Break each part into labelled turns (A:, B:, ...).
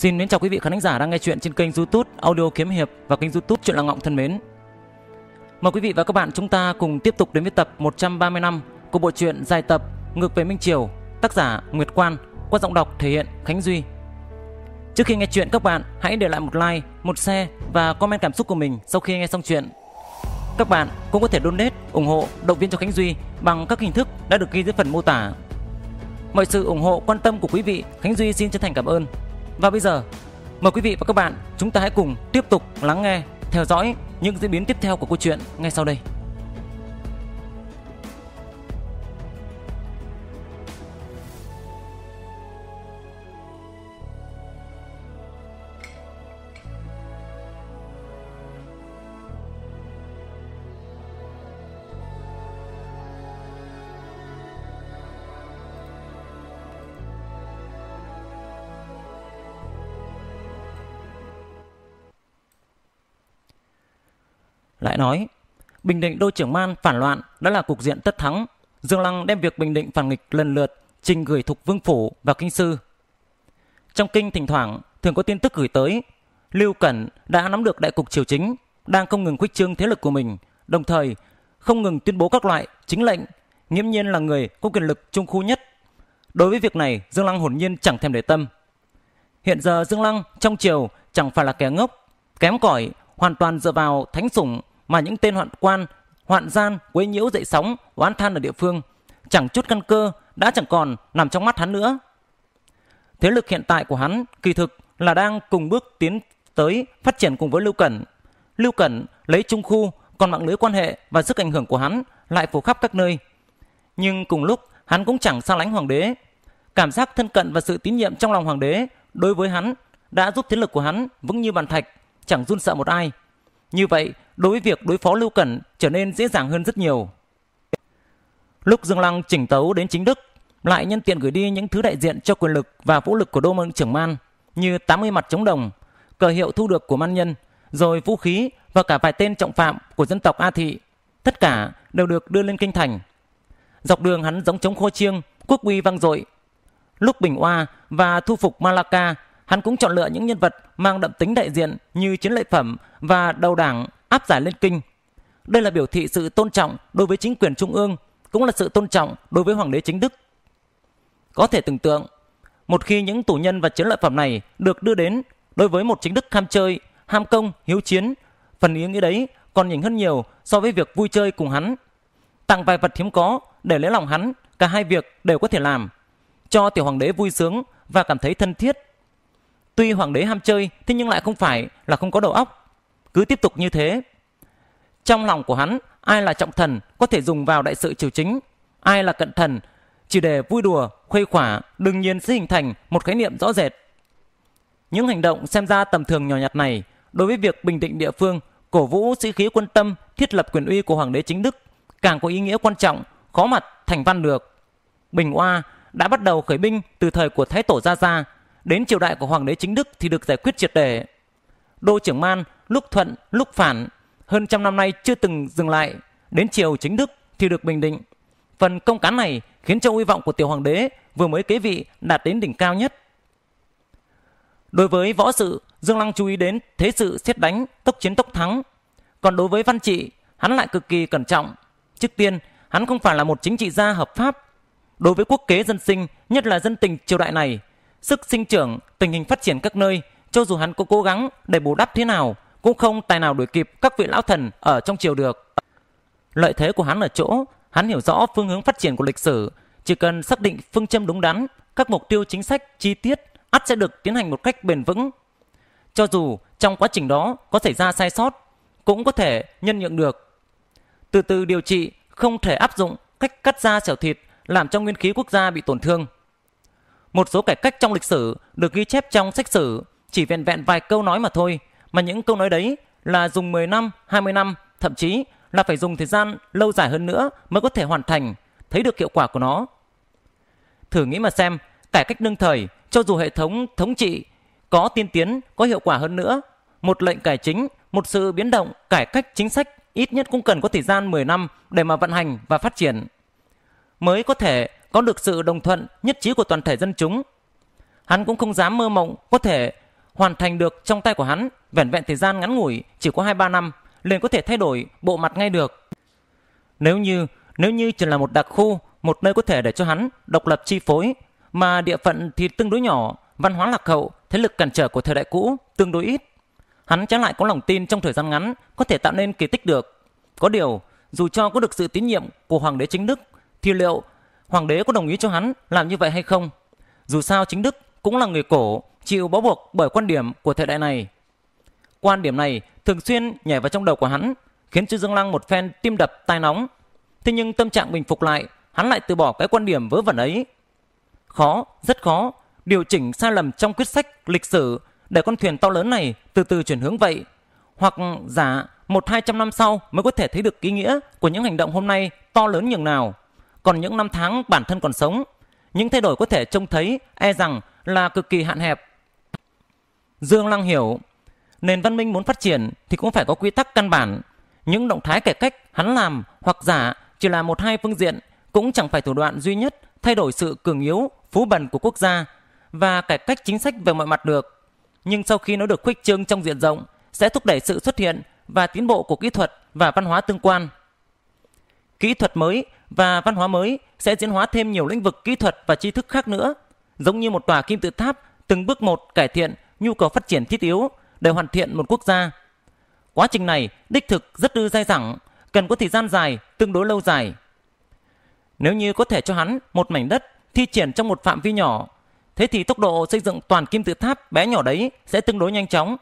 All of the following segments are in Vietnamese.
A: Xin mến chào quý vị khán giả đang nghe chuyện trên kênh YouTube Audio Kiếm Hiệp và kênh YouTube Chuyện Là Ngọng thân mến. Mời quý vị và các bạn chúng ta cùng tiếp tục đến với tập 130 năm của bộ truyện dài tập Ngược về Minh Triều, tác giả Nguyệt Quan, qua giọng đọc thể hiện Khánh Duy. Trước khi nghe chuyện các bạn hãy để lại một like, một share và comment cảm xúc của mình sau khi nghe xong chuyện. Các bạn cũng có thể donate, ủng hộ, động viên cho Khánh Duy bằng các hình thức đã được ghi dưới phần mô tả. Mọi sự ủng hộ, quan tâm của quý vị, Khánh Duy xin chân thành cảm ơn. Và bây giờ, mời quý vị và các bạn chúng ta hãy cùng tiếp tục lắng nghe, theo dõi những diễn biến tiếp theo của câu chuyện ngay sau đây. nói, Bình Định đô trưởng Man phản loạn đã là cục diện tất thắng. Dương Lăng đem việc Bình Định phản nghịch lần lượt trình gửi thuộc Vương Phủ và Kinh Sư. Trong kinh thỉnh thoảng thường có tin tức gửi tới, Lưu Cẩn đã nắm được đại cục triều chính, đang không ngừng khuếch trương thế lực của mình, đồng thời không ngừng tuyên bố các loại chính lệnh, nghiễm nhiên là người có quyền lực trung khu nhất. Đối với việc này, Dương Lăng hồn nhiên chẳng thèm để tâm. Hiện giờ Dương Lăng trong triều chẳng phải là kẻ ngốc, kém cỏi, hoàn toàn dựa vào thánh sủng mà những tên hoạn quan, hoạn gian quấy nhiễu dậy sóng, oán than ở địa phương, chẳng chút căn cơ đã chẳng còn nằm trong mắt hắn nữa. Thế lực hiện tại của hắn kỳ thực là đang cùng bước tiến tới phát triển cùng với Lưu Cẩn. Lưu Cẩn lấy trung khu, còn mạng lưới quan hệ và sức ảnh hưởng của hắn lại phủ khắp các nơi. Nhưng cùng lúc, hắn cũng chẳng xa lánh hoàng đế. Cảm giác thân cận và sự tín nhiệm trong lòng hoàng đế đối với hắn đã giúp thế lực của hắn vững như bàn thạch, chẳng run sợ một ai. Như vậy, đối với việc đối phó Lưu Cẩn trở nên dễ dàng hơn rất nhiều. Lúc Dương Lăng chỉnh tấu đến chính Đức, lại nhân tiện gửi đi những thứ đại diện cho quyền lực và vũ lực của đô mông trưởng man như 80 mặt chống đồng, cờ hiệu thu được của man nhân, rồi vũ khí và cả vài tên trọng phạm của dân tộc A Thị. Tất cả đều được đưa lên kinh thành. Dọc đường hắn giống chống khô chiêng, quốc uy vang dội. Lúc Bình Oa và thu phục Malacca Hắn cũng chọn lựa những nhân vật mang đậm tính đại diện như chiến lợi phẩm và đầu đảng áp giải lên kinh. Đây là biểu thị sự tôn trọng đối với chính quyền trung ương, cũng là sự tôn trọng đối với hoàng đế chính đức. Có thể tưởng tượng, một khi những tù nhân và chiến lợi phẩm này được đưa đến đối với một chính đức ham chơi, ham công, hiếu chiến, phần ý nghĩa đấy còn nhỉnh hơn nhiều so với việc vui chơi cùng hắn. Tặng vài vật hiếm có để lấy lòng hắn, cả hai việc đều có thể làm. Cho tiểu hoàng đế vui sướng và cảm thấy thân thiết Tuy hoàng đế ham chơi, thế nhưng lại không phải là không có đầu óc. Cứ tiếp tục như thế. Trong lòng của hắn, ai là trọng thần có thể dùng vào đại sự triều chính, ai là cận thần chỉ để vui đùa, khuây khỏa, đương nhiên sẽ hình thành một khái niệm rõ rệt. Những hành động xem ra tầm thường nhỏ nhặt này đối với việc bình định địa phương, cổ vũ sĩ khí quân tâm, thiết lập quyền uy của hoàng đế chính đức càng có ý nghĩa quan trọng, khó mặt thành văn được. Bình Oa đã bắt đầu khởi binh từ thời của Thái Tổ Gia Gia đến triều đại của hoàng đế chính đức thì được giải quyết triệt đề. Đô trưởng Man lúc thuận lúc phản, hơn trăm năm nay chưa từng dừng lại, đến triều chính đức thì được bình định. Phần công cán này khiến cho uy vọng của tiểu hoàng đế vừa mới kế vị đạt đến đỉnh cao nhất. Đối với võ sự, Dương Lăng chú ý đến thế sự xét đánh, tốc chiến tốc thắng. Còn đối với văn trị, hắn lại cực kỳ cẩn trọng. Trước tiên, hắn không phải là một chính trị gia hợp pháp. Đối với quốc kế dân sinh, nhất là dân tình triều đại này, sức sinh trưởng, tình hình phát triển các nơi, cho dù hắn có cố gắng để bù đắp thế nào, cũng không tài nào đuổi kịp các vị lão thần ở trong triều được. Lợi thế của hắn ở chỗ, hắn hiểu rõ phương hướng phát triển của lịch sử, chỉ cần xác định phương châm đúng đắn, các mục tiêu chính sách chi tiết ắt sẽ được tiến hành một cách bền vững. Cho dù trong quá trình đó có xảy ra sai sót, cũng có thể nhân nhượng được. Từ từ điều trị, không thể áp dụng cách cắt da xẻo thịt làm cho nguyên khí quốc gia bị tổn thương. Một số cải cách trong lịch sử được ghi chép trong sách sử chỉ vẹn vẹn vài câu nói mà thôi, mà những câu nói đấy là dùng 10 năm, 20 năm, thậm chí là phải dùng thời gian lâu dài hơn nữa mới có thể hoàn thành, thấy được hiệu quả của nó. Thử nghĩ mà xem, cải cách đương thời, cho dù hệ thống thống trị có tiên tiến, có hiệu quả hơn nữa, một lệnh cải chính, một sự biến động, cải cách chính sách ít nhất cũng cần có thời gian 10 năm để mà vận hành và phát triển. Mới có thể có được sự đồng thuận nhất trí của toàn thể dân chúng. Hắn cũng không dám mơ mộng có thể hoàn thành được trong tay của hắn vẻn vẹn thời gian ngắn ngủi chỉ có 2-3 năm liền có thể thay đổi bộ mặt ngay được. Nếu như nếu như chỉ là một đặc khu, một nơi có thể để cho hắn độc lập chi phối, mà địa phận thì tương đối nhỏ, văn hóa lạc hậu, thế lực cản trở của thời đại cũ tương đối ít. Hắn trái lại có lòng tin trong thời gian ngắn có thể tạo nên kỳ tích được. Có điều, dù cho có được sự tín nhiệm của hoàng đế chính đức, thì liệu hoàng đế có đồng ý cho hắn làm như vậy hay không. Dù sao chính Đức cũng là người cổ, chịu bó buộc bởi quan điểm của thời đại này. Quan điểm này thường xuyên nhảy vào trong đầu của hắn, khiến cho Dương Lăng một phen tim đập tai nóng. Thế nhưng tâm trạng bình phục lại, hắn lại từ bỏ cái quan điểm vớ vẩn ấy. Khó, rất khó, điều chỉnh sai lầm trong quyết sách lịch sử để con thuyền to lớn này từ từ chuyển hướng vậy. Hoặc giả một hai trăm năm sau mới có thể thấy được ý nghĩa của những hành động hôm nay to lớn nhường nào còn những năm tháng bản thân còn sống, những thay đổi có thể trông thấy e rằng là cực kỳ hạn hẹp. Dương Lăng hiểu, nền văn minh muốn phát triển thì cũng phải có quy tắc căn bản. Những động thái cải cách hắn làm hoặc giả chỉ là một hai phương diện cũng chẳng phải thủ đoạn duy nhất thay đổi sự cường yếu, phú bần của quốc gia và cải cách chính sách về mọi mặt được. Nhưng sau khi nó được khuếch trương trong diện rộng, sẽ thúc đẩy sự xuất hiện và tiến bộ của kỹ thuật và văn hóa tương quan. Kỹ thuật mới và văn hóa mới sẽ diễn hóa thêm nhiều lĩnh vực kỹ thuật và tri thức khác nữa, giống như một tòa kim tự tháp từng bước một cải thiện nhu cầu phát triển thiết yếu để hoàn thiện một quốc gia. Quá trình này đích thực rất ư dai dẳng, cần có thời gian dài, tương đối lâu dài. Nếu như có thể cho hắn một mảnh đất thi triển trong một phạm vi nhỏ, thế thì tốc độ xây dựng toàn kim tự tháp bé nhỏ đấy sẽ tương đối nhanh chóng.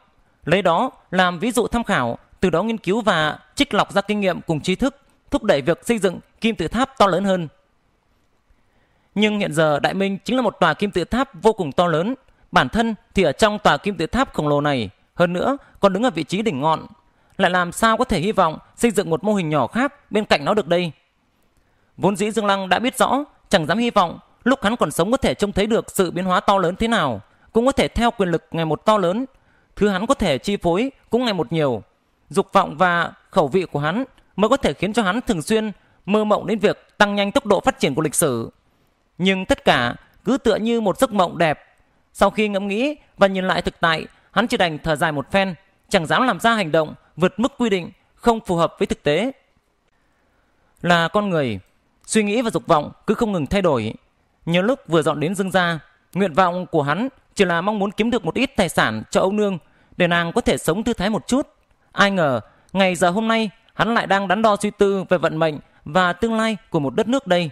A: Lấy đó làm ví dụ tham khảo, từ đó nghiên cứu và trích lọc ra kinh nghiệm cùng tri thức thúc đẩy việc xây dựng kim tự tháp to lớn hơn. Nhưng hiện giờ Đại Minh chính là một tòa kim tự tháp vô cùng to lớn, bản thân thì ở trong tòa kim tự tháp khổng lồ này, hơn nữa còn đứng ở vị trí đỉnh ngọn, lại làm sao có thể hy vọng xây dựng một mô hình nhỏ khác bên cạnh nó được đây. Vốn dĩ Dương Lăng đã biết rõ, chẳng dám hy vọng lúc hắn còn sống có thể trông thấy được sự biến hóa to lớn thế nào, cũng có thể theo quyền lực ngày một to lớn, thứ hắn có thể chi phối cũng ngày một nhiều. Dục vọng và khẩu vị của hắn mới có thể khiến cho hắn thường xuyên mơ mộng đến việc tăng nhanh tốc độ phát triển của lịch sử. Nhưng tất cả cứ tựa như một giấc mộng đẹp. Sau khi ngẫm nghĩ và nhìn lại thực tại, hắn chỉ đành thở dài một phen, chẳng dám làm ra hành động vượt mức quy định, không phù hợp với thực tế. Là con người, suy nghĩ và dục vọng cứ không ngừng thay đổi. Nhiều lúc vừa dọn đến Dương Gia, nguyện vọng của hắn chỉ là mong muốn kiếm được một ít tài sản cho ông nương để nàng có thể sống thư thái một chút. Ai ngờ, ngày giờ hôm nay hắn lại đang đắn đo suy tư về vận mệnh và tương lai của một đất nước đây.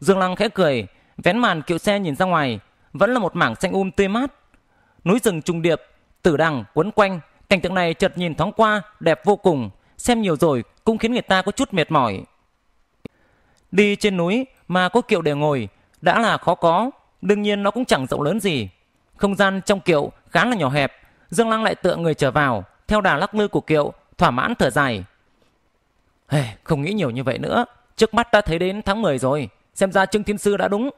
A: Dương Lăng khẽ cười, vén màn kiệu xe nhìn ra ngoài, vẫn là một mảng xanh um tươi mát. Núi rừng trùng điệp, tử đằng quấn quanh, cảnh tượng này chợt nhìn thoáng qua đẹp vô cùng, xem nhiều rồi cũng khiến người ta có chút mệt mỏi. Đi trên núi mà có kiệu để ngồi đã là khó có, đương nhiên nó cũng chẳng rộng lớn gì. Không gian trong kiệu khá là nhỏ hẹp, Dương Lăng lại tựa người trở vào, theo đà lắc lư của kiệu, thỏa mãn thở dài. Hey, không nghĩ nhiều như vậy nữa. Trước mắt đã thấy đến tháng 10 rồi. Xem ra Trương Thiên Sư đã đúng.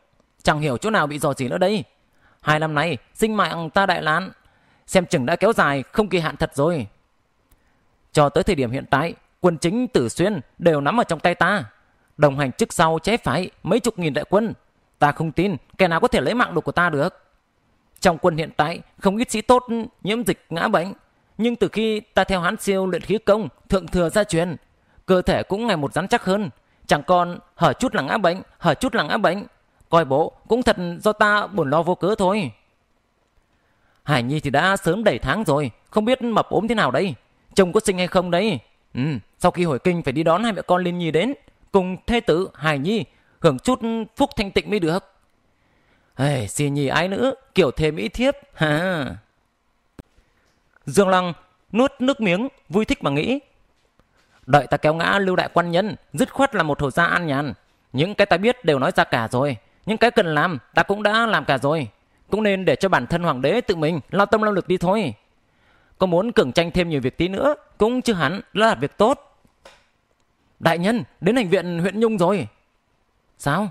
A: Chẳng hiểu chỗ nào bị dò gì nữa đây. Hai năm nay, sinh mạng ta đại lán. Xem chừng đã kéo dài, không kỳ hạn thật rồi. Cho tới thời điểm hiện tại, quân chính tử xuyên đều nắm ở trong tay ta. Đồng hành trước sau chế phái mấy chục nghìn đại quân. Ta không tin kẻ nào có thể lấy mạng đồ của ta được. Trong quân hiện tại, không ít sĩ tốt nhiễm dịch ngã bệnh. Nhưng từ khi ta theo hán siêu luyện khí công, thượng thừa gia truyền, cơ thể cũng ngày một rắn chắc hơn. Chẳng còn hở chút là ngã bệnh, hở chút là ngã bệnh. Coi bộ cũng thật do ta buồn lo vô cớ thôi. Hải Nhi thì đã sớm đầy tháng rồi, không biết mập ốm thế nào đây. Chồng có sinh hay không đấy? Ừ, sau khi hồi kinh phải đi đón hai mẹ con Liên Nhi đến, cùng thế tử Hải Nhi hưởng chút phúc thanh tịnh mới được. Hey, xì nhì ái nữ, kiểu thêm ý thiếp. Ha. Dương Lăng nuốt nước miếng, vui thích mà nghĩ đợi ta kéo ngã lưu đại quan nhân dứt khoát là một hồ gia an nhàn những cái ta biết đều nói ra cả rồi những cái cần làm ta cũng đã làm cả rồi cũng nên để cho bản thân hoàng đế tự mình lao tâm lao lực đi thôi có muốn cường tranh thêm nhiều việc tí nữa cũng chưa hẳn là việc tốt đại nhân đến hành viện huyện nhung rồi sao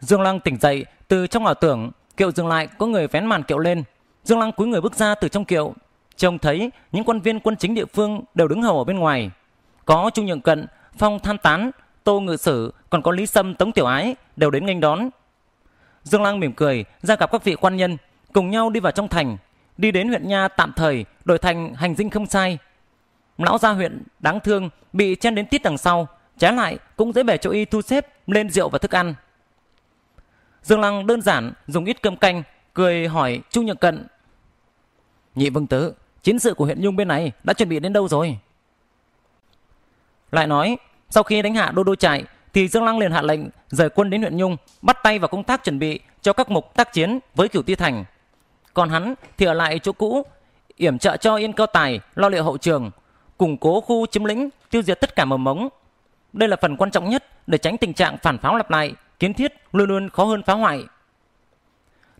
A: dương lăng tỉnh dậy từ trong ảo tưởng kiệu dừng lại có người vén màn kiệu lên dương lăng cúi người bước ra từ trong kiệu Trông thấy những quan viên quân chính địa phương đều đứng hầu ở bên ngoài. Có Trung Nhượng Cận, Phong tham Tán, Tô Ngự Sử, còn có Lý Sâm, Tống Tiểu Ái đều đến nghênh đón. Dương Lang mỉm cười ra gặp các vị quan nhân, cùng nhau đi vào trong thành, đi đến huyện nha tạm thời đổi thành hành dinh không sai. Lão gia huyện đáng thương bị chen đến tít đằng sau, trái lại cũng dễ bề chỗ y thu xếp lên rượu và thức ăn. Dương Lăng đơn giản dùng ít cơm canh, cười hỏi Chu Nhật Cận. Nhị Vương Tứ, chiến sự của huyện Nhung bên này đã chuẩn bị đến đâu rồi? Lại nói, sau khi đánh hạ Đô Đô chạy thì Dương Lăng liền hạ lệnh rời quân đến huyện Nhung, bắt tay vào công tác chuẩn bị cho các mục tác chiến với Cửu Ti Thành. Còn hắn thì ở lại chỗ cũ, yểm trợ cho Yên Cao Tài lo liệu hậu trường, củng cố khu chiếm lĩnh, tiêu diệt tất cả mầm mống. Đây là phần quan trọng nhất để tránh tình trạng phản pháo lặp lại, kiến thiết luôn luôn khó hơn phá hoại.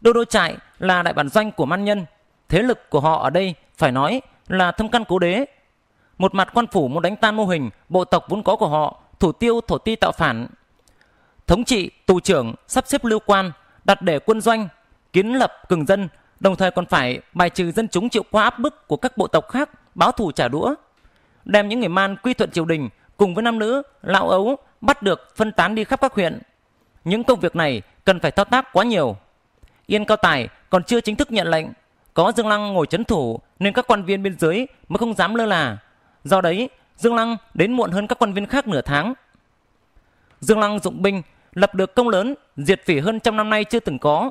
A: Đô Đô trại là đại bản doanh của man nhân Thế lực của họ ở đây phải nói là thâm căn cố đế. Một mặt quan phủ muốn đánh tan mô hình bộ tộc vốn có của họ, thủ tiêu thổ ti tạo phản. Thống trị, tù trưởng, sắp xếp lưu quan, đặt để quân doanh, kiến lập cường dân, đồng thời còn phải bài trừ dân chúng chịu quá áp bức của các bộ tộc khác, báo thù trả đũa. Đem những người man quy thuận triều đình cùng với nam nữ, lão ấu bắt được phân tán đi khắp các huyện. Những công việc này cần phải thao tác quá nhiều. Yên Cao Tài còn chưa chính thức nhận lệnh có Dương Lăng ngồi chấn thủ nên các quan viên biên giới mới không dám lơ là. Do đấy, Dương Lăng đến muộn hơn các quan viên khác nửa tháng. Dương Lăng dụng binh, lập được công lớn, diệt phỉ hơn trong năm nay chưa từng có.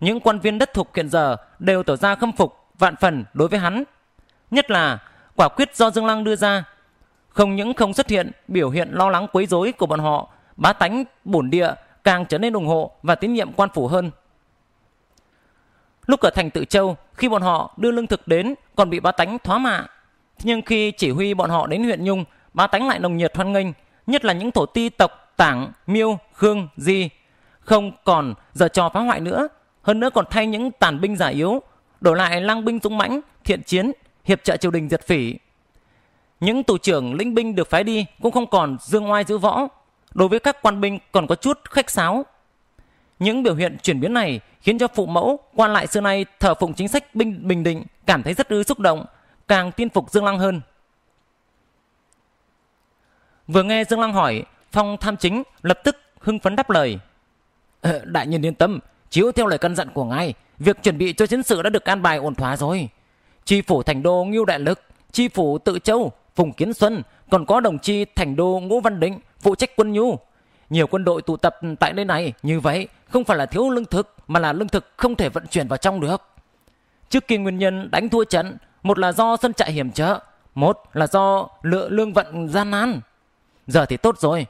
A: Những quan viên đất thục hiện giờ đều tỏ ra khâm phục vạn phần đối với hắn. Nhất là quả quyết do Dương Lăng đưa ra, không những không xuất hiện biểu hiện lo lắng quấy rối của bọn họ, bá tánh bổn địa càng trở nên ủng hộ và tín nhiệm quan phủ hơn. Lúc ở thành Tự Châu, khi bọn họ đưa lương thực đến còn bị bá tánh thoá mạ. Nhưng khi chỉ huy bọn họ đến huyện Nhung, bá tánh lại nồng nhiệt hoan nghênh, nhất là những thổ ti tộc Tảng, Miêu, Khương, Di. Không còn giờ trò phá hoại nữa, hơn nữa còn thay những tàn binh giả yếu, đổi lại lang binh dũng mãnh, thiện chiến, hiệp trợ triều đình diệt phỉ. Những tù trưởng lĩnh binh được phái đi cũng không còn dương oai giữ võ. Đối với các quan binh còn có chút khách sáo, những biểu hiện chuyển biến này khiến cho phụ mẫu quan lại xưa nay thờ phụng chính sách Bình, Bình Định cảm thấy rất ư xúc động, càng tin phục Dương Lăng hơn. Vừa nghe Dương Lăng hỏi, Phong tham chính lập tức hưng phấn đáp lời. Ờ, đại nhân yên tâm, chiếu theo lời căn dặn của ngài, việc chuẩn bị cho chiến sự đã được an bài ổn thỏa rồi. Chi phủ thành đô Ngưu Đại Lực, chi phủ Tự Châu, Phùng Kiến Xuân, còn có đồng chi thành đô Ngũ Văn Định, phụ trách quân nhu. Nhiều quân đội tụ tập tại nơi này như vậy không phải là thiếu lương thực mà là lương thực không thể vận chuyển vào trong được. Trước kia nguyên nhân đánh thua trận, một là do sân trại hiểm trở, một là do lượng lương vận gian nan. Giờ thì tốt rồi,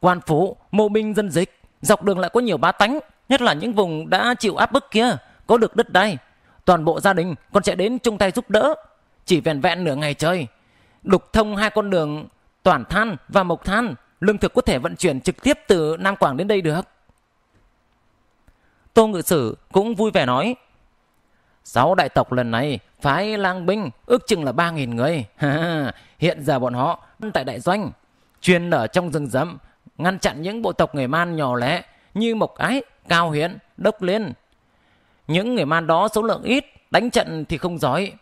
A: quan phủ, mộ binh dân dịch, dọc đường lại có nhiều bá tánh, nhất là những vùng đã chịu áp bức kia, có được đất đai. Toàn bộ gia đình còn sẽ đến chung tay giúp đỡ, chỉ vẹn vẹn nửa ngày trời. Đục thông hai con đường toàn Than và Mộc Than, lương thực có thể vận chuyển trực tiếp từ Nam Quảng đến đây được. Tô Ngự Sử cũng vui vẻ nói. Sáu đại tộc lần này phái lang binh ước chừng là ba nghìn người. Hiện giờ bọn họ tại đại doanh, chuyên ở trong rừng rậm, ngăn chặn những bộ tộc người man nhỏ lẻ như Mộc Ái, Cao Hiến, Đốc Liên. Những người man đó số lượng ít, đánh trận thì không giỏi,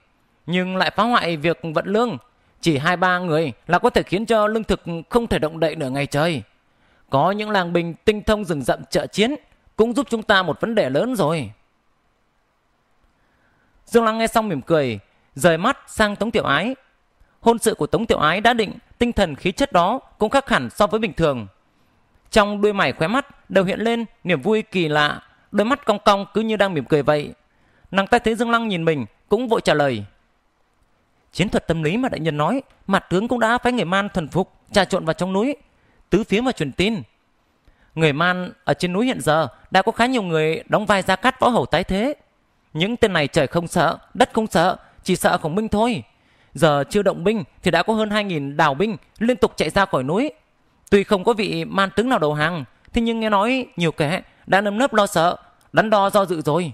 A: nhưng lại phá hoại việc vận lương. Chỉ hai ba người là có thể khiến cho lương thực không thể động đậy nửa ngày trời. Có những làng bình tinh thông rừng rậm trợ chiến cũng giúp chúng ta một vấn đề lớn rồi. Dương Lăng nghe xong mỉm cười, rời mắt sang Tống Tiểu Ái. Hôn sự của Tống Tiểu Ái đã định, tinh thần khí chất đó cũng khác hẳn so với bình thường. Trong đuôi mày khóe mắt đều hiện lên niềm vui kỳ lạ, đôi mắt cong cong cứ như đang mỉm cười vậy. Nàng ta thấy Dương Lăng nhìn mình cũng vội trả lời. Chiến thuật tâm lý mà đại nhân nói, mặt tướng cũng đã phái người man thuần phục, trà trộn vào trong núi, tứ phía mà truyền tin, người Man ở trên núi hiện giờ đã có khá nhiều người đóng vai Gia Cát Võ Hầu tái thế. Những tên này trời không sợ, đất không sợ, chỉ sợ khổng minh thôi. Giờ chưa động binh thì đã có hơn hai nghìn đào binh liên tục chạy ra khỏi núi. Tuy không có vị man tướng nào đầu hàng, thế nhưng nghe nói nhiều kẻ đã nâm nớp lo sợ, đắn đo do dự rồi.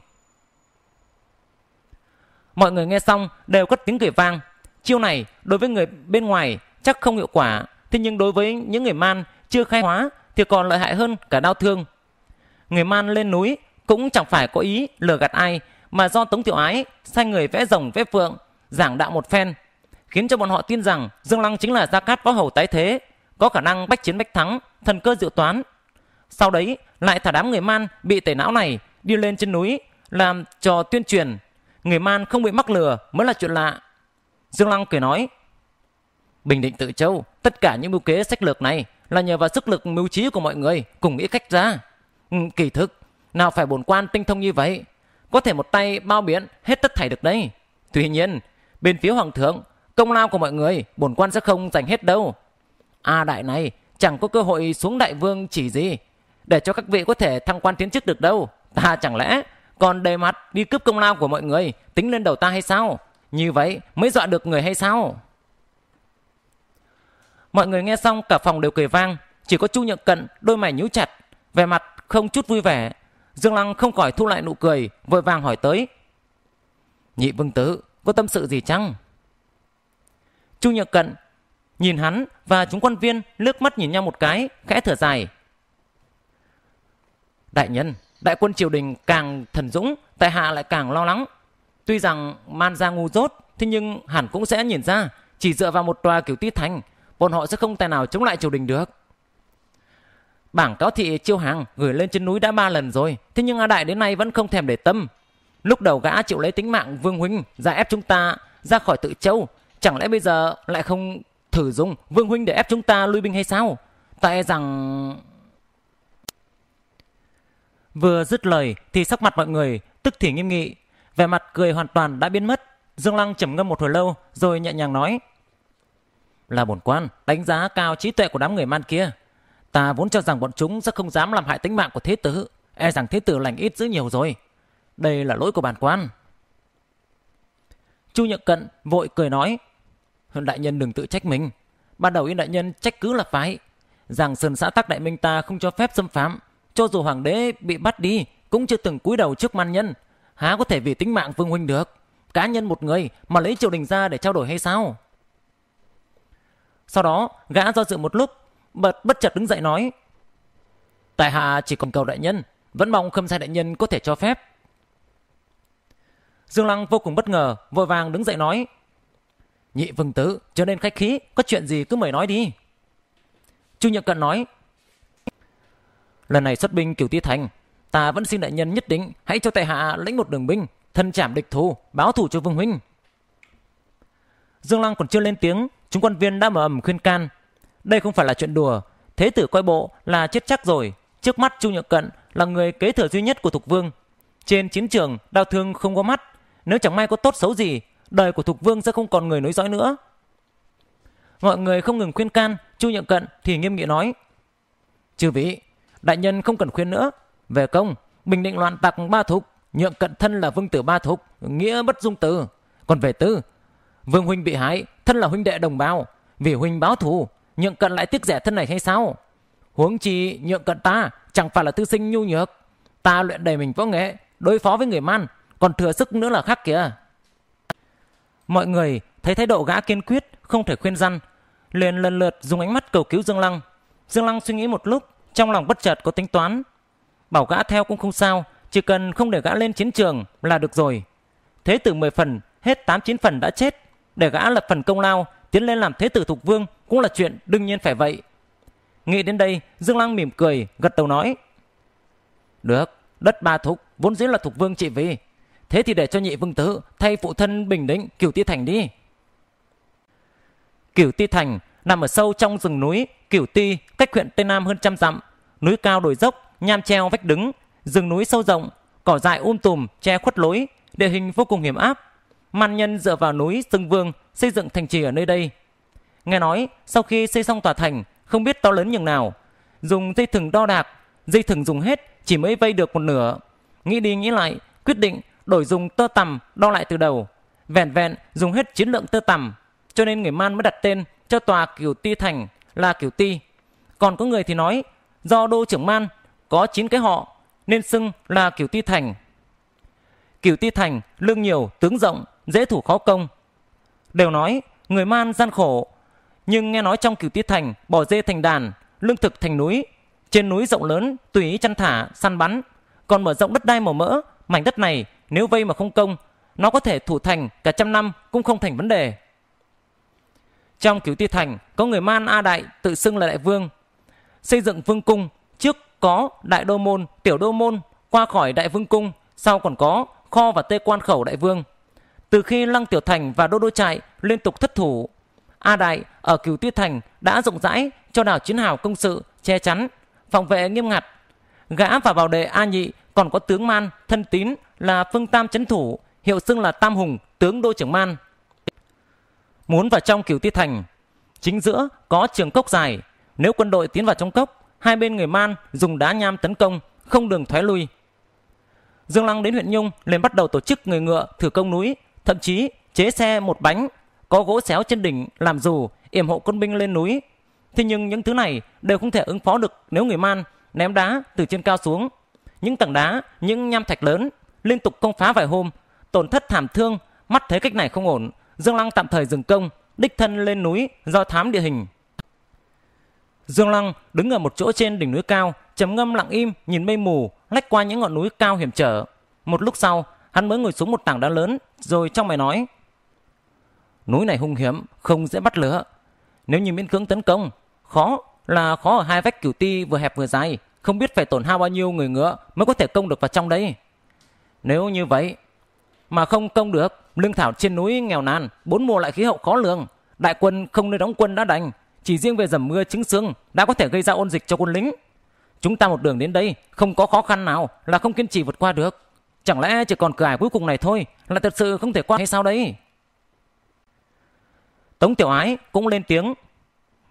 A: Mọi người nghe xong đều cất tiếng cười vang. Chiêu này đối với người bên ngoài chắc không hiệu quả, thế nhưng đối với những người man chưa khai hóa thì còn lợi hại hơn cả đau thương. Người man lên núi cũng chẳng phải có ý lừa gạt ai mà do Tống Tiểu Ái sai người vẽ rồng vẽ phượng, giảng đạo một phen, khiến cho bọn họ tin rằng Dương Lăng chính là Gia Cát Võ Hầu tái thế, có khả năng bách chiến bách thắng, thần cơ dự toán. Sau đấy lại thả đám người man bị tẩy não này đi lên trên núi làm trò tuyên truyền, người man không bị mắc lừa mới là chuyện lạ. Dương Lăng cười nói, Bình Định Tự Châu, tất cả những mưu kế sách lược này là nhờ vào sức lực mưu trí của mọi người cùng nghĩ cách ra. Ừ, kỳ thực, nào phải bổn quan tinh thông như vậy. Có thể một tay bao biển hết tất thảy được đấy. Tuy nhiên, bên phía hoàng thượng, công lao của mọi người bổn quan sẽ không dành hết đâu. A à, đại này chẳng có cơ hội xuống đại vương chỉ gì để cho các vị có thể thăng quan tiến chức được đâu. Ta chẳng lẽ còn đề mặt đi cướp công lao của mọi người tính lên đầu ta hay sao? Như vậy mới dọa được người hay sao? Mọi người nghe xong cả phòng đều cười vang, chỉ có Chu Nhượng Cận đôi mày nhíu chặt, vẻ mặt không chút vui vẻ. Dương Lăng không khỏi thu lại nụ cười, vội vàng hỏi tới. Nhị Vương Tứ, có tâm sự gì chăng? Chu Nhược Cận nhìn hắn và chúng quan viên lướt mắt nhìn nhau một cái, khẽ thở dài. Đại nhân, đại quân triều đình càng thần dũng, tại hạ lại càng lo lắng. Tuy rằng man ra ngu dốt, thế nhưng hẳn cũng sẽ nhìn ra, chỉ dựa vào một tòa kiểu ti thành, bọn họ sẽ không tài nào chống lại triều đình được. Bảng cáo thị chiêu hàng gửi lên trên núi đã ba lần rồi, thế nhưng A Đại đến nay vẫn không thèm để tâm. Lúc đầu gã chịu lấy tính mạng Vương Huynh ra ép chúng ta ra khỏi tự châu, chẳng lẽ bây giờ lại không thử dùng Vương Huynh để ép chúng ta lui binh hay sao? Ta e rằng... Vừa dứt lời thì sắc mặt mọi người tức thì nghiêm nghị, vẻ mặt cười hoàn toàn đã biến mất. Dương Lăng trầm ngâm một hồi lâu rồi nhẹ nhàng nói là bổn quan đánh giá cao trí tuệ của đám người man kia. Ta vốn cho rằng bọn chúng sẽ không dám làm hại tính mạng của thế tử. E rằng thế tử lành ít dữ nhiều rồi. Đây là lỗi của bản quan. Chu Nhật Cận vội cười nói. Đại nhân đừng tự trách mình. Ban đầu yên đại nhân trách cứ là phái Rằng sơn xã tắc đại minh ta không cho phép xâm phạm. Cho dù hoàng đế bị bắt đi cũng chưa từng cúi đầu trước man nhân. Há có thể vì tính mạng vương huynh được. Cá nhân một người mà lấy triều đình ra để trao đổi hay sao? Sau đó, gã do dự một lúc, bật bất chợt đứng dậy nói. Tại hạ chỉ còn cầu đại nhân, vẫn mong khâm sai đại nhân có thể cho phép. Dương Lăng vô cùng bất ngờ, vội vàng đứng dậy nói. Nhị vương tử trở nên khách khí, có chuyện gì cứ mời nói đi. Chu Nhật Cận nói. Lần này xuất binh kiểu ti thành, ta vẫn xin đại nhân nhất định hãy cho tại hạ lĩnh một đường binh, thân chạm địch thù, báo thù cho vương huynh. Dương Lăng còn chưa lên tiếng Chúng quan viên đã mở ầm khuyên can. Đây không phải là chuyện đùa. Thế tử coi bộ là chết chắc rồi. Trước mắt Chu Nhược Cận là người kế thừa duy nhất của Thục Vương. Trên chiến trường, đau thương không có mắt. Nếu chẳng may có tốt xấu gì, đời của Thục Vương sẽ không còn người nối dõi nữa. Mọi người không ngừng khuyên can, Chu Nhượng Cận thì nghiêm nghị nói. Chư vị, đại nhân không cần khuyên nữa. Về công, bình định loạn tặc ba thục, nhượng cận thân là vương tử ba thục, nghĩa bất dung tử. Còn về tư, vương huynh bị hại, thân là huynh đệ đồng bào vì huynh báo thù nhượng cận lại tiếc rẻ thân này hay sao huống chi nhượng cận ta chẳng phải là tư sinh nhu nhược ta luyện đầy mình võ nghệ đối phó với người man còn thừa sức nữa là khác kìa mọi người thấy thái độ gã kiên quyết không thể khuyên răn liền lần lượt dùng ánh mắt cầu cứu dương lăng dương lăng suy nghĩ một lúc trong lòng bất chợt có tính toán bảo gã theo cũng không sao chỉ cần không để gã lên chiến trường là được rồi thế từ 10 phần hết tám chín phần đã chết để gã lập phần công lao tiến lên làm thế tử thục vương cũng là chuyện đương nhiên phải vậy nghĩ đến đây dương lăng mỉm cười gật đầu nói được đất ba thục vốn dĩ là thục vương trị vì thế thì để cho nhị vương tử thay phụ thân bình định cửu ti thành đi cửu ti thành nằm ở sâu trong rừng núi cửu ti cách huyện tây nam hơn trăm dặm núi cao đồi dốc nham treo vách đứng rừng núi sâu rộng cỏ dại um tùm che khuất lối địa hình vô cùng hiểm áp man nhân dựa vào núi Sưng Vương xây dựng thành trì ở nơi đây. Nghe nói, sau khi xây xong tòa thành, không biết to lớn nhường nào, dùng dây thừng đo đạc, dây thừng dùng hết chỉ mới vây được một nửa. Nghĩ đi nghĩ lại, quyết định đổi dùng tơ tằm đo lại từ đầu. Vẹn vẹn dùng hết chiến lượng tơ tằm, cho nên người man mới đặt tên cho tòa kiểu Ti thành là Kiều Ti. Còn có người thì nói, do đô trưởng man có 9 cái họ nên xưng là Kiều Ti thành. Kiều Ti thành lương nhiều, tướng rộng, dễ thủ khó công. Đều nói, người man gian khổ, nhưng nghe nói trong cửu tiết thành, bỏ dê thành đàn, lương thực thành núi, trên núi rộng lớn, tùy ý chăn thả, săn bắn, còn mở rộng đất đai màu mỡ, mảnh đất này nếu vây mà không công, nó có thể thủ thành cả trăm năm cũng không thành vấn đề. Trong cửu tiết thành, có người man A Đại tự xưng là đại vương, xây dựng vương cung, trước có đại đô môn, tiểu đô môn, qua khỏi đại vương cung, sau còn có kho và tê quan khẩu đại vương. Từ khi Lăng Tiểu Thành và Đô Đô Trại liên tục thất thủ, A Đại ở Cửu Tuyết Thành đã rộng rãi cho đảo chiến hào công sự che chắn, phòng vệ nghiêm ngặt. Gã và bảo đệ A Nhị còn có tướng Man thân tín là Phương Tam chấn thủ, hiệu xưng là Tam Hùng, tướng Đô trưởng Man. Muốn vào trong Cửu Tuyết Thành, chính giữa có trường cốc dài, nếu quân đội tiến vào trong cốc, hai bên người Man dùng đá nham tấn công, không đường thoái lui. Dương Lăng đến huyện Nhung liền bắt đầu tổ chức người ngựa thử công núi Thậm chí chế xe một bánh có gỗ xéo trên đỉnh làm dù yểm hộ quân binh lên núi. Thế nhưng những thứ này đều không thể ứng phó được nếu người man ném đá từ trên cao xuống. Những tảng đá, những nham thạch lớn liên tục công phá vài hôm, tổn thất thảm thương, mắt thấy cách này không ổn, Dương Lăng tạm thời dừng công, đích thân lên núi do thám địa hình. Dương Lăng đứng ở một chỗ trên đỉnh núi cao, trầm ngâm lặng im nhìn mây mù lách qua những ngọn núi cao hiểm trở. Một lúc sau, hắn mới ngồi xuống một tảng đá lớn, rồi trong mày nói. Núi này hung hiểm, không dễ bắt lửa. Nếu như miễn cưỡng tấn công, khó là khó ở hai vách cửu ti vừa hẹp vừa dài, không biết phải tổn hao bao nhiêu người ngựa mới có thể công được vào trong đấy. Nếu như vậy, mà không công được, lương thảo trên núi nghèo nàn, bốn mùa lại khí hậu khó lường, đại quân không nơi đóng quân đã đành, chỉ riêng về dầm mưa trứng xương đã có thể gây ra ôn dịch cho quân lính. Chúng ta một đường đến đây, không có khó khăn nào là không kiên trì vượt qua được. Chẳng lẽ chỉ còn cửa ải cuối cùng này thôi là thật sự không thể qua hay sao đấy? Tống Tiểu Ái cũng lên tiếng.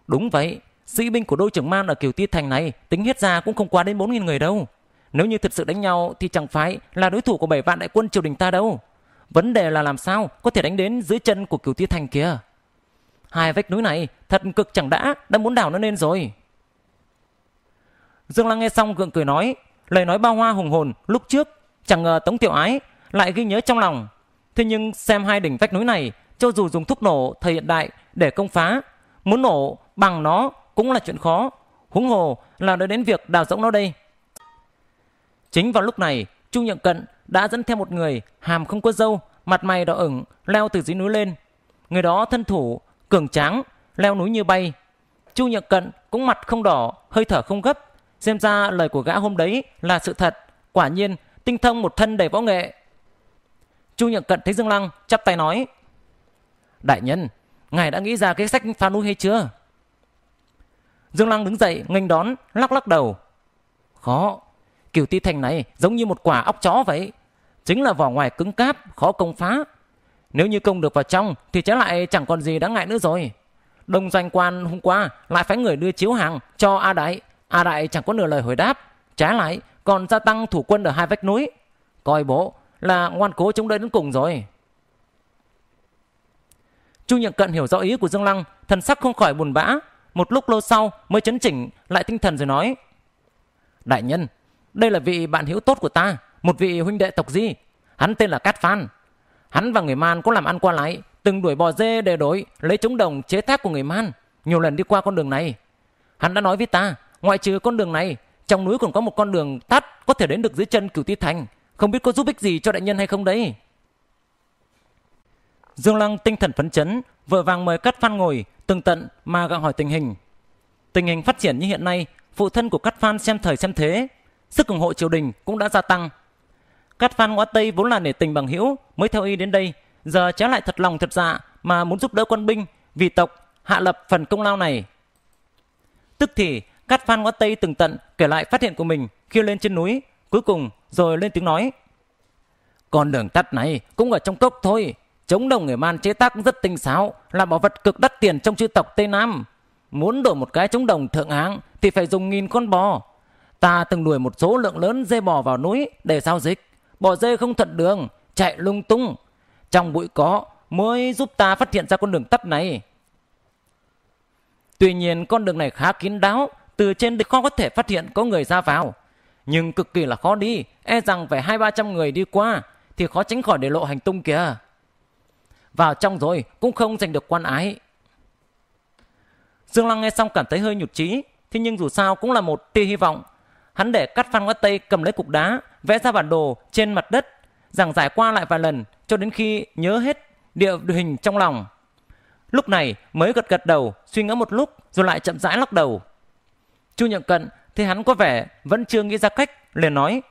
A: Đúng vậy, sĩ binh của đôi trưởng Man ở Kiều Ti Thành này tính hết ra cũng không quá đến 4.000 người đâu. Nếu như thật sự đánh nhau thì chẳng phải là đối thủ của bảy vạn đại quân triều đình ta đâu. Vấn đề là làm sao có thể đánh đến dưới chân của Kiều Ti Thành kia. Hai vách núi này thật cực chẳng đã, đã muốn đảo nó lên rồi. Dương Lăng nghe xong gượng cười nói, lời nói bao hoa hùng hồn lúc trước Chẳng ngờ Tống Tiểu Ái lại ghi nhớ trong lòng. Thế nhưng xem hai đỉnh vách núi này, cho dù dùng thuốc nổ thời hiện đại để công phá, muốn nổ bằng nó cũng là chuyện khó. Huống hồ là nói đến việc đào rỗng nó đây. Chính vào lúc này, Chu Nhượng Cận đã dẫn theo một người hàm không có dâu, mặt mày đỏ ửng, leo từ dưới núi lên. Người đó thân thủ, cường tráng, leo núi như bay. Chu Nhượng Cận cũng mặt không đỏ, hơi thở không gấp. Xem ra lời của gã hôm đấy là sự thật. Quả nhiên tinh thông một thân đầy võ nghệ. Chu Nhượng Cận thấy Dương Lăng, chắp tay nói. Đại nhân, ngài đã nghĩ ra cái sách phá núi hay chưa? Dương Lăng đứng dậy, nghênh đón, lắc lắc đầu. Khó, kiểu ti thành này giống như một quả óc chó vậy. Chính là vỏ ngoài cứng cáp, khó công phá. Nếu như công được vào trong thì trái lại chẳng còn gì đáng ngại nữa rồi. Đông doanh quan hôm qua lại phải người đưa chiếu hàng cho A Đại. A Đại chẳng có nửa lời hồi đáp. Trái lại, còn gia tăng thủ quân ở hai vách núi. Coi bố là ngoan cố chống đỡ đến cùng rồi. Chu Nhượng Cận hiểu rõ ý của Dương Lăng, thần sắc không khỏi buồn bã. Một lúc lâu sau mới chấn chỉnh lại tinh thần rồi nói. Đại nhân, đây là vị bạn hữu tốt của ta, một vị huynh đệ tộc di. Hắn tên là Cát Phan. Hắn và người Man có làm ăn qua lại, từng đuổi bò dê để đổi, lấy chống đồng chế thác của người Man. Nhiều lần đi qua con đường này. Hắn đã nói với ta, ngoại trừ con đường này, trong núi còn có một con đường tắt có thể đến được dưới chân cửu ti thành không biết có giúp ích gì cho đại nhân hay không đấy dương lăng tinh thần phấn chấn vội vàng mời cát phan ngồi từng tận mà gặng hỏi tình hình tình hình phát triển như hiện nay phụ thân của cát phan xem thời xem thế sức ủng hộ triều đình cũng đã gia tăng cát phan ngõ tây vốn là nể tình bằng hữu mới theo y đến đây giờ trái lại thật lòng thật dạ mà muốn giúp đỡ quân binh vì tộc hạ lập phần công lao này tức thì Cát Phan ngõ Tây từng tận kể lại phát hiện của mình khi lên trên núi, cuối cùng rồi lên tiếng nói. Con đường tắt này cũng ở trong cốc thôi, chống đồng người man chế tác rất tinh xảo là bảo vật cực đắt tiền trong chư tộc Tây Nam. Muốn đổi một cái chống đồng thượng áng thì phải dùng nghìn con bò. Ta từng đuổi một số lượng lớn dê bò vào núi để giao dịch. Bò dê không thuận đường, chạy lung tung. Trong bụi có mới giúp ta phát hiện ra con đường tắt này. Tuy nhiên con đường này khá kín đáo, từ trên thì khó có thể phát hiện có người ra vào nhưng cực kỳ là khó đi e rằng phải hai ba trăm người đi qua thì khó tránh khỏi để lộ hành tung kìa vào trong rồi cũng không giành được quan ái dương lăng nghe xong cảm thấy hơi nhụt chí thế nhưng dù sao cũng là một tia hy vọng hắn để cắt phan quát tây cầm lấy cục đá vẽ ra bản đồ trên mặt đất giảng giải qua lại vài lần cho đến khi nhớ hết địa hình trong lòng lúc này mới gật gật đầu suy ngẫm một lúc rồi lại chậm rãi lắc đầu Chu Nhượng Cận thấy hắn có vẻ vẫn chưa nghĩ ra cách, liền nói.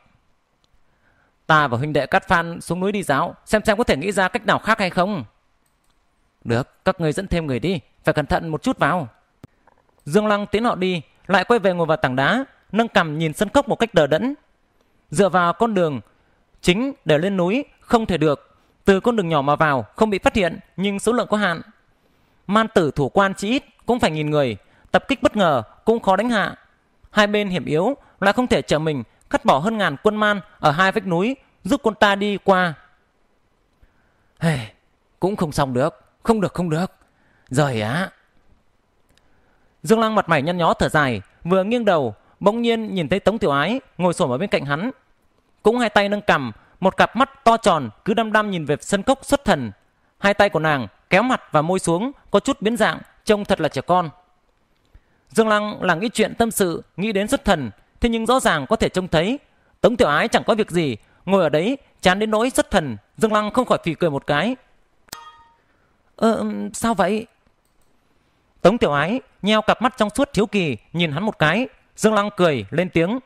A: Ta và huynh đệ Cát Phan xuống núi đi giáo, xem xem có thể nghĩ ra cách nào khác hay không. Được, các người dẫn thêm người đi, phải cẩn thận một chút vào. Dương Lăng tiến họ đi, lại quay về ngồi vào tảng đá, nâng cằm nhìn sân cốc một cách đờ đẫn. Dựa vào con đường chính để lên núi không thể được, từ con đường nhỏ mà vào không bị phát hiện nhưng số lượng có hạn. Man tử thủ quan chỉ ít cũng phải nghìn người, Tập kích bất ngờ cũng khó đánh hạ. Hai bên hiểm yếu là không thể trở mình cắt bỏ hơn ngàn quân man ở hai vách núi giúp quân ta đi qua. Hey, cũng không xong được, không được không được. rời á. Dương lang mặt mày nhăn nhó thở dài, vừa nghiêng đầu, bỗng nhiên nhìn thấy Tống Tiểu Ái ngồi xổm ở bên cạnh hắn. Cũng hai tay nâng cầm một cặp mắt to tròn cứ đăm đăm nhìn về sân cốc xuất thần. Hai tay của nàng kéo mặt và môi xuống, có chút biến dạng, trông thật là trẻ con. Dương Lăng là nghĩ chuyện tâm sự, nghĩ đến xuất thần, thế nhưng rõ ràng có thể trông thấy. Tống Tiểu Ái chẳng có việc gì, ngồi ở đấy chán đến nỗi xuất thần, Dương Lăng không khỏi phì cười một cái. Ờ, sao vậy? Tống Tiểu Ái nheo cặp mắt trong suốt thiếu kỳ, nhìn hắn một cái. Dương Lăng cười, lên tiếng.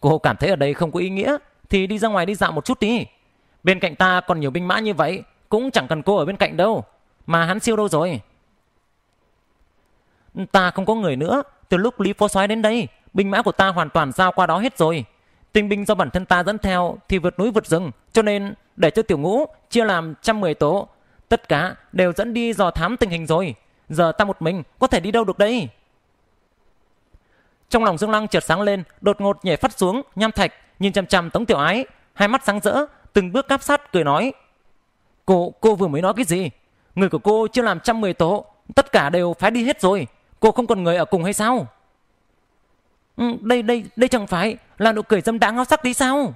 A: Cô cảm thấy ở đây không có ý nghĩa, thì đi ra ngoài đi dạo một chút đi. Bên cạnh ta còn nhiều binh mã như vậy, cũng chẳng cần cô ở bên cạnh đâu. Mà hắn siêu đâu rồi? Ta không có người nữa, từ lúc Lý Phó Soái đến đây, binh mã của ta hoàn toàn giao qua đó hết rồi. Tinh binh do bản thân ta dẫn theo thì vượt núi vượt rừng, cho nên để cho tiểu ngũ chia làm trăm mười tố. Tất cả đều dẫn đi dò thám tình hình rồi. Giờ ta một mình có thể đi đâu được đây? Trong lòng Dương Lăng chợt sáng lên, đột ngột nhảy phát xuống, nham thạch, nhìn chằm chằm Tống Tiểu Ái, hai mắt sáng rỡ, từng bước cáp sát cười nói. Cô, cô vừa mới nói cái gì? Người của cô chưa làm trăm mười tố, tất cả đều phải đi hết rồi. Cô không còn người ở cùng hay sao ừ, Đây đây đây chẳng phải Là nụ cười dâm đãng háo sắc đi sao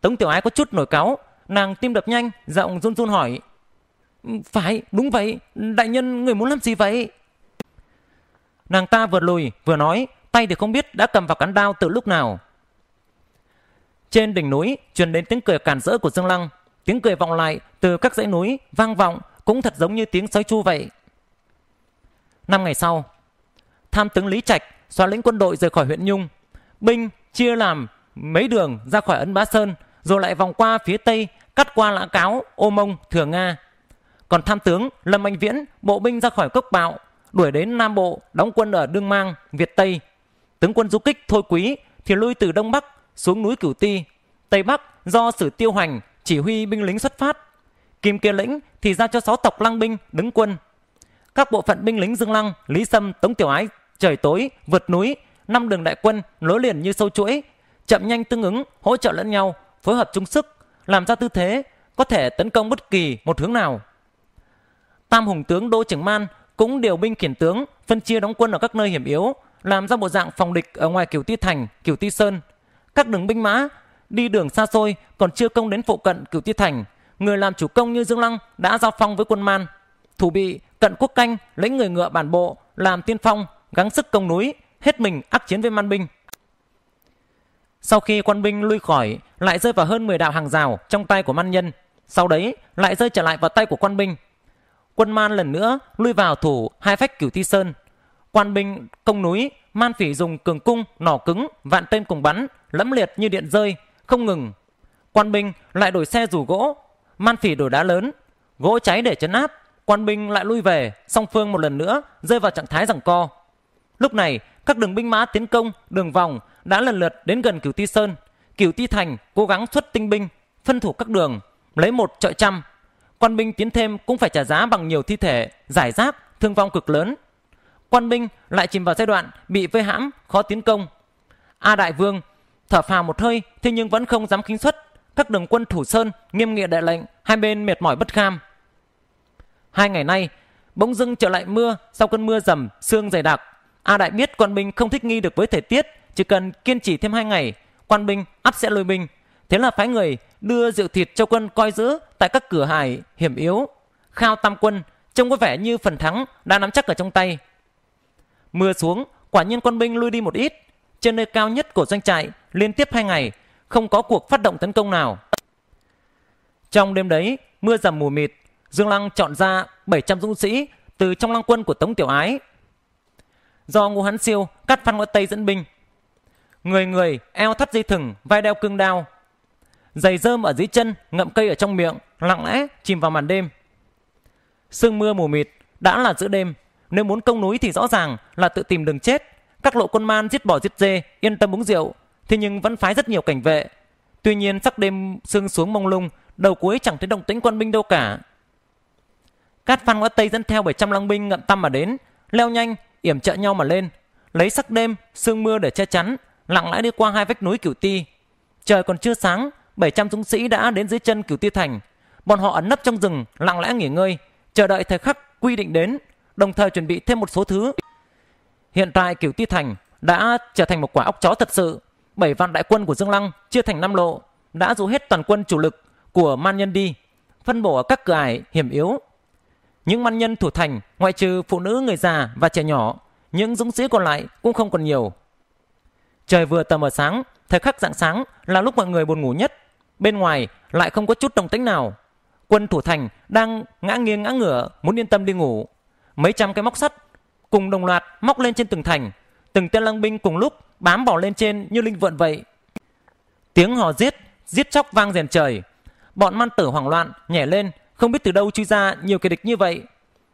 A: Tống tiểu ái có chút nổi cáu Nàng tim đập nhanh Giọng run run hỏi ừ, Phải đúng vậy Đại nhân người muốn làm gì vậy Nàng ta vừa lùi vừa nói Tay thì không biết đã cầm vào cán đao từ lúc nào Trên đỉnh núi truyền đến tiếng cười cản rỡ của Dương Lăng Tiếng cười vọng lại từ các dãy núi vang vọng cũng thật giống như tiếng sói chu vậy. 5 ngày sau, tham tướng Lý Trạch xóa lĩnh quân đội rời khỏi huyện Nhung. Binh chia làm mấy đường ra khỏi Ấn Bá Sơn, rồi lại vòng qua phía tây, cắt qua Lã Cáo, Ô Mông, Thừa Nga. Còn tham tướng Lâm Anh Viễn bộ binh ra khỏi Cốc Bạo, đuổi đến Nam Bộ, đóng quân ở Đương Mang, Việt Tây. Tướng quân du kích Thôi Quý thì lui từ Đông Bắc xuống núi Cửu Ti, Tây Bắc do Sử Tiêu Hoành chỉ huy binh lính xuất phát. Kim kiên Lĩnh thì giao cho sáu tộc lăng binh đứng quân các bộ phận binh lính Dương Lăng, Lý Sâm, Tống Tiểu Ái trời tối, vượt núi, năm đường đại quân nối liền như sâu chuỗi, chậm nhanh tương ứng, hỗ trợ lẫn nhau, phối hợp chung sức, làm ra tư thế có thể tấn công bất kỳ một hướng nào. Tam hùng tướng Đô Trưởng Man cũng điều binh khiển tướng, phân chia đóng quân ở các nơi hiểm yếu, làm ra một dạng phòng địch ở ngoài Cửu Ti Thành, Cửu Ti Sơn. Các đường binh mã đi đường xa xôi còn chưa công đến phụ cận Cửu Ti Thành, người làm chủ công như Dương Lăng đã giao phong với quân Man Thủ bị cận quốc canh lấy người ngựa bản bộ làm tiên phong, gắng sức công núi, hết mình ác chiến với man binh. Sau khi quân binh lui khỏi, lại rơi vào hơn 10 đạo hàng rào trong tay của man nhân. Sau đấy, lại rơi trở lại vào tay của quan binh. Quân man lần nữa lui vào thủ hai phách cửu thi sơn. Quan binh công núi, man phỉ dùng cường cung, nỏ cứng, vạn tên cùng bắn, lẫm liệt như điện rơi, không ngừng. Quan binh lại đổi xe rủ gỗ, man phỉ đổi đá lớn, gỗ cháy để chấn áp, quan binh lại lui về, song phương một lần nữa rơi vào trạng thái giằng co. Lúc này, các đường binh mã tiến công, đường vòng đã lần lượt đến gần Cửu Ti Sơn. Cửu Ti Thành cố gắng xuất tinh binh, phân thủ các đường, lấy một trợ trăm. Quan binh tiến thêm cũng phải trả giá bằng nhiều thi thể, giải rác, thương vong cực lớn. Quan binh lại chìm vào giai đoạn bị vây hãm, khó tiến công. A Đại Vương thở phào một hơi, thế nhưng vẫn không dám khinh xuất. Các đường quân thủ sơn nghiêm nghị đại lệnh, hai bên mệt mỏi bất kham. Hai ngày nay, bỗng dưng trở lại mưa sau cơn mưa dầm, sương dày đặc. A Đại biết quan binh không thích nghi được với thời tiết, chỉ cần kiên trì thêm hai ngày, quan binh ắt sẽ lôi binh. Thế là phái người đưa rượu thịt cho quân coi giữ tại các cửa hải hiểm yếu. Khao Tam Quân trông có vẻ như phần thắng đã nắm chắc ở trong tay. Mưa xuống, quả nhiên quân binh lui đi một ít. Trên nơi cao nhất của doanh trại liên tiếp hai ngày, không có cuộc phát động tấn công nào. Trong đêm đấy, mưa dầm mù mịt, Dương Lăng chọn ra 700 dũng sĩ từ trong lăng quân của Tống Tiểu Ái. Do Ngô Hán Siêu cắt Phan Ngõ Tây dẫn binh. Người người eo thắt dây thừng, vai đeo cương đao. Giày rơm ở dưới chân, ngậm cây ở trong miệng, lặng lẽ chìm vào màn đêm. Sương mưa mù mịt, đã là giữa đêm. Nếu muốn công núi thì rõ ràng là tự tìm đường chết. Các lộ quân man giết bò giết dê, yên tâm uống rượu. Thế nhưng vẫn phái rất nhiều cảnh vệ. Tuy nhiên sắc đêm sương xuống mông lung, đầu cuối chẳng thấy động tĩnh quân binh đâu cả Cát Phan ngõ Tây dẫn theo 700 lang binh ngậm tâm mà đến, leo nhanh, yểm trợ nhau mà lên, lấy sắc đêm, sương mưa để che chắn, lặng lẽ đi qua hai vách núi Cửu Ti. Trời còn chưa sáng, 700 dũng sĩ đã đến dưới chân Cửu Ti thành. Bọn họ ẩn nấp trong rừng, lặng lẽ nghỉ ngơi, chờ đợi thời khắc quy định đến, đồng thời chuẩn bị thêm một số thứ. Hiện tại Cửu Ti thành đã trở thành một quả óc chó thật sự. Bảy vạn đại quân của Dương Lăng chia thành năm lộ, đã dụ hết toàn quân chủ lực của Man Nhân đi, phân bổ ở các cửa ải hiểm yếu những man nhân thủ thành ngoại trừ phụ nữ người già và trẻ nhỏ, những dũng sĩ còn lại cũng không còn nhiều. Trời vừa tầm mờ sáng, thời khắc dạng sáng là lúc mọi người buồn ngủ nhất. Bên ngoài lại không có chút đồng tĩnh nào. Quân thủ thành đang ngã nghiêng ngã ngửa muốn yên tâm đi ngủ. Mấy trăm cái móc sắt cùng đồng loạt móc lên trên từng thành. Từng tên lăng binh cùng lúc bám bỏ lên trên như linh vượn vậy. Tiếng hò giết, giết chóc vang rèn trời. Bọn man tử hoảng loạn nhảy lên không biết từ đâu chui ra nhiều kẻ địch như vậy.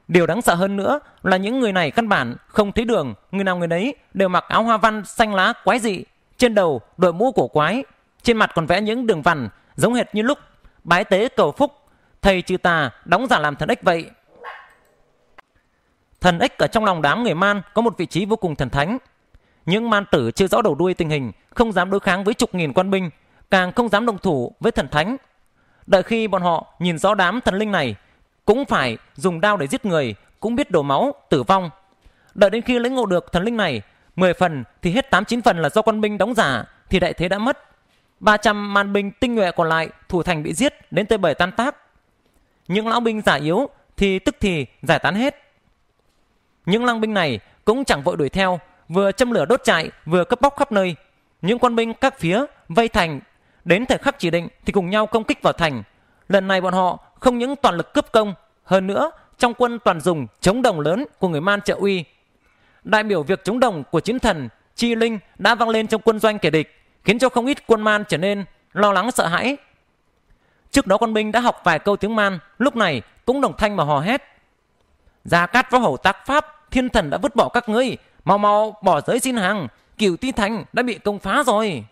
A: Điều đáng sợ hơn nữa là những người này căn bản không thấy đường, người nào người nấy đều mặc áo hoa văn xanh lá quái dị, trên đầu đội mũ cổ quái, trên mặt còn vẽ những đường vằn giống hệt như lúc bái tế cầu phúc, thầy trừ tà đóng giả làm thần ích vậy. Thần ích ở trong lòng đám người man có một vị trí vô cùng thần thánh. Những man tử chưa rõ đầu đuôi tình hình, không dám đối kháng với chục nghìn quan binh, càng không dám đồng thủ với thần thánh Đợi khi bọn họ nhìn rõ đám thần linh này, cũng phải dùng đao để giết người, cũng biết đổ máu, tử vong. Đợi đến khi lĩnh ngộ được thần linh này, 10 phần thì hết 8-9 phần là do quân binh đóng giả, thì đại thế đã mất. 300 man binh tinh nhuệ còn lại thủ thành bị giết đến tới bảy tan tác. Những lão binh giả yếu thì tức thì giải tán hết. Những lang binh này cũng chẳng vội đuổi theo, vừa châm lửa đốt chạy, vừa cấp bóc khắp nơi. Những quân binh các phía vây thành Đến thời khắc chỉ định thì cùng nhau công kích vào thành. Lần này bọn họ không những toàn lực cướp công, hơn nữa trong quân toàn dùng chống đồng lớn của người Man trợ uy. Đại biểu việc chống đồng của chiến thần Chi Linh đã vang lên trong quân doanh kẻ địch, khiến cho không ít quân Man trở nên lo lắng sợ hãi. Trước đó con binh đã học vài câu tiếng Man, lúc này cũng đồng thanh mà hò hét. Gia Cát võ hầu tác pháp, thiên thần đã vứt bỏ các ngươi, mau mau bỏ giới xin hàng, cửu ti thành đã bị công phá rồi.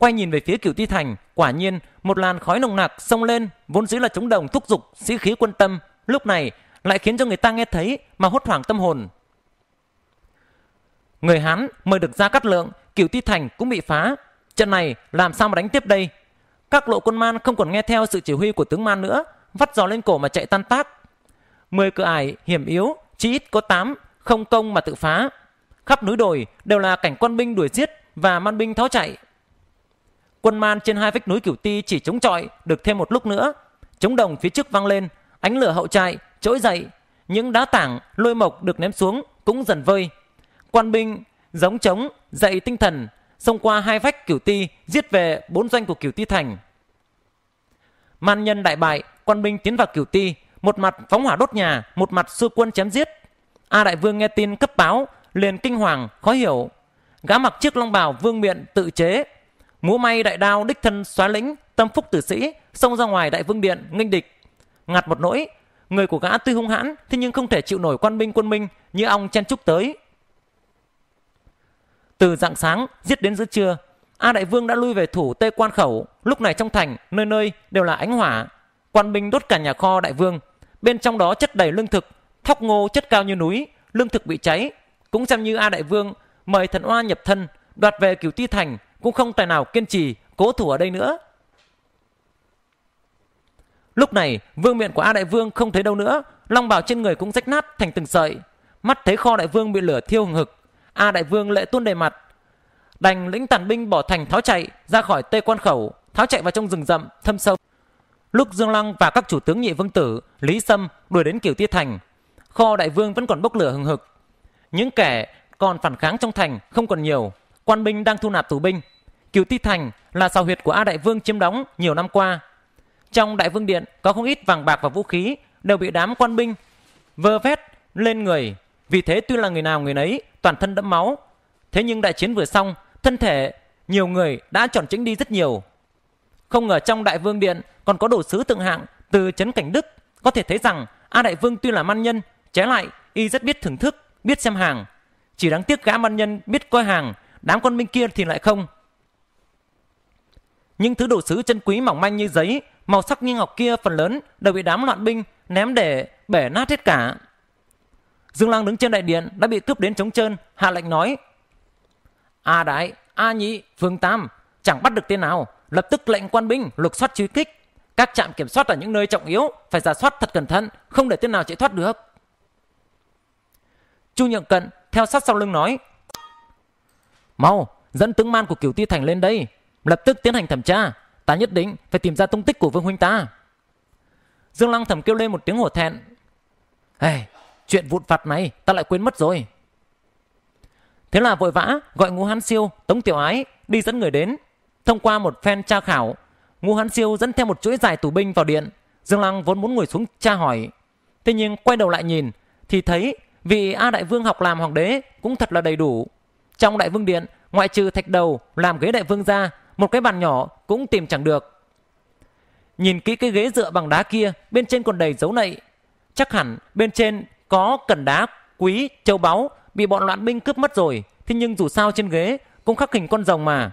A: Quay nhìn về phía Cửu Ti Thành, quả nhiên một làn khói nồng nặc xông lên, vốn dĩ là chống đồng thúc giục sĩ khí quân tâm, lúc này lại khiến cho người ta nghe thấy mà hốt hoảng tâm hồn. Người Hán mời được ra cắt lượng, Cửu Ti Thành cũng bị phá. Trận này làm sao mà đánh tiếp đây? Các lộ quân man không còn nghe theo sự chỉ huy của tướng man nữa, vắt giò lên cổ mà chạy tan tác. Mười cửa ải hiểm yếu, chỉ ít có tám, không công mà tự phá. Khắp núi đồi đều là cảnh quân binh đuổi giết và man binh tháo chạy. Quân man trên hai vách núi Cửu Ti chỉ chống chọi được thêm một lúc nữa. Chống đồng phía trước vang lên, ánh lửa hậu trại, trỗi dậy. Những đá tảng, lôi mộc được ném xuống cũng dần vơi. Quan binh giống trống, dậy tinh thần, xông qua hai vách Cửu Ti, giết về bốn doanh của Cửu Ti thành. Man nhân đại bại, quan binh tiến vào Cửu Ti, một mặt phóng hỏa đốt nhà, một mặt xua quân chém giết. A Đại Vương nghe tin cấp báo, liền kinh hoàng, khó hiểu. Gã mặc chiếc long bào vương miện tự chế, múa may đại đao đích thân xóa lĩnh tâm phúc tử sĩ xông ra ngoài đại vương điện nghênh địch ngặt một nỗi người của gã tuy hung hãn thế nhưng không thể chịu nổi quan binh quân minh như ong chen trúc tới từ dạng sáng giết đến giữa trưa a đại vương đã lui về thủ tây quan khẩu lúc này trong thành nơi nơi đều là ánh hỏa quan binh đốt cả nhà kho đại vương bên trong đó chất đầy lương thực thóc ngô chất cao như núi lương thực bị cháy cũng xem như a đại vương mời thần oa nhập thân đoạt về cửu ti thành cũng không tài nào kiên trì cố thủ ở đây nữa lúc này vương miện của a đại vương không thấy đâu nữa long bào trên người cũng rách nát thành từng sợi mắt thấy kho đại vương bị lửa thiêu hừng hực a đại vương lệ tuôn đầy mặt đành lĩnh tàn binh bỏ thành tháo chạy ra khỏi tây quan khẩu tháo chạy vào trong rừng rậm thâm sâu lúc dương lăng và các chủ tướng nhị vương tử lý sâm đuổi đến kiểu tiết thành kho đại vương vẫn còn bốc lửa hừng hực những kẻ còn phản kháng trong thành không còn nhiều quan binh đang thu nạp tù binh. Cửu Ti Thành là sào huyệt của A Đại Vương chiếm đóng nhiều năm qua. Trong Đại Vương Điện có không ít vàng bạc và vũ khí đều bị đám quan binh vơ vét lên người. Vì thế tuy là người nào người nấy toàn thân đẫm máu. Thế nhưng đại chiến vừa xong, thân thể nhiều người đã tròn chính đi rất nhiều. Không ngờ trong Đại Vương Điện còn có đồ sứ thượng hạng từ Trấn Cảnh Đức. Có thể thấy rằng A Đại Vương tuy là man nhân, trái lại y rất biết thưởng thức, biết xem hàng. Chỉ đáng tiếc gã man nhân biết coi hàng đám quân binh kia thì lại không. Nhưng thứ đồ sứ chân quý mỏng manh như giấy, màu sắc như ngọc kia phần lớn đều bị đám loạn binh ném để bể nát hết cả. Dương Lăng đứng trên đại điện đã bị cướp đến trống trơn, hạ lệnh nói: "A à đại, A à nhị, Phương Tam, chẳng bắt được tên nào, lập tức lệnh quan binh lục soát truy kích. Các trạm kiểm soát ở những nơi trọng yếu phải giả soát thật cẩn thận, không để tên nào chạy thoát được." Chu Nhượng Cận theo sát sau lưng nói: Mau, dẫn tướng man của cửu ti thành lên đây. Lập tức tiến hành thẩm tra. Ta nhất định phải tìm ra tung tích của vương huynh ta. Dương Lăng thầm kêu lên một tiếng hổ thẹn. Hey, chuyện vụn phạt này ta lại quên mất rồi. Thế là vội vã gọi Ngô Hán Siêu, Tống Tiểu Ái đi dẫn người đến. Thông qua một phen tra khảo, Ngô Hán Siêu dẫn theo một chuỗi dài tù binh vào điện. Dương Lăng vốn muốn ngồi xuống tra hỏi. Thế nhưng quay đầu lại nhìn thì thấy vị A Đại Vương học làm hoàng đế cũng thật là đầy đủ. Trong đại vương điện, ngoại trừ thạch đầu làm ghế đại vương ra, một cái bàn nhỏ cũng tìm chẳng được. Nhìn kỹ cái ghế dựa bằng đá kia, bên trên còn đầy dấu nậy. Chắc hẳn bên trên có cần đá quý, châu báu bị bọn loạn binh cướp mất rồi. Thế nhưng dù sao trên ghế cũng khắc hình con rồng mà.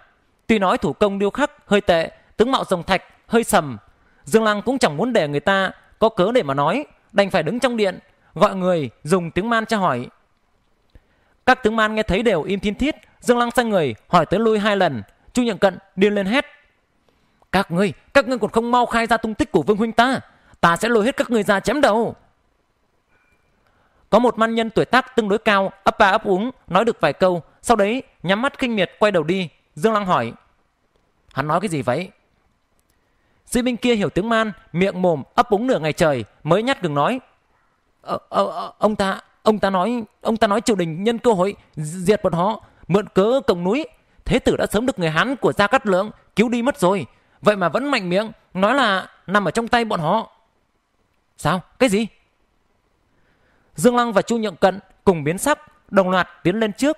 A: Tuy nói thủ công điêu khắc hơi tệ, tướng mạo rồng thạch hơi sầm. Dương Lăng cũng chẳng muốn để người ta có cớ để mà nói, đành phải đứng trong điện, gọi người dùng tiếng man tra hỏi. Các tướng man nghe thấy đều im thiên thiết, Dương Lăng sang người, hỏi tới lui hai lần, Chu Nhượng Cận điên lên hét: "Các ngươi, các ngươi còn không mau khai ra tung tích của Vương huynh ta, ta sẽ lôi hết các ngươi ra chém đầu." Có một man nhân tuổi tác tương đối cao, ấp à ấp úng, nói được vài câu, sau đấy nhắm mắt kinh miệt quay đầu đi, Dương Lăng hỏi: "Hắn nói cái gì vậy?" Sĩ binh kia hiểu tiếng man, miệng mồm ấp úng nửa ngày trời mới nhát gừng nói: ờ, ờ, ờ, "Ông ta, ông ta nói ông ta nói triều đình nhân cơ hội diệt bọn họ mượn cớ cổng núi thế tử đã sớm được người hán của gia cát lượng cứu đi mất rồi vậy mà vẫn mạnh miệng nói là nằm ở trong tay bọn họ sao cái gì dương lăng và chu nhượng cận cùng biến sắc đồng loạt tiến lên trước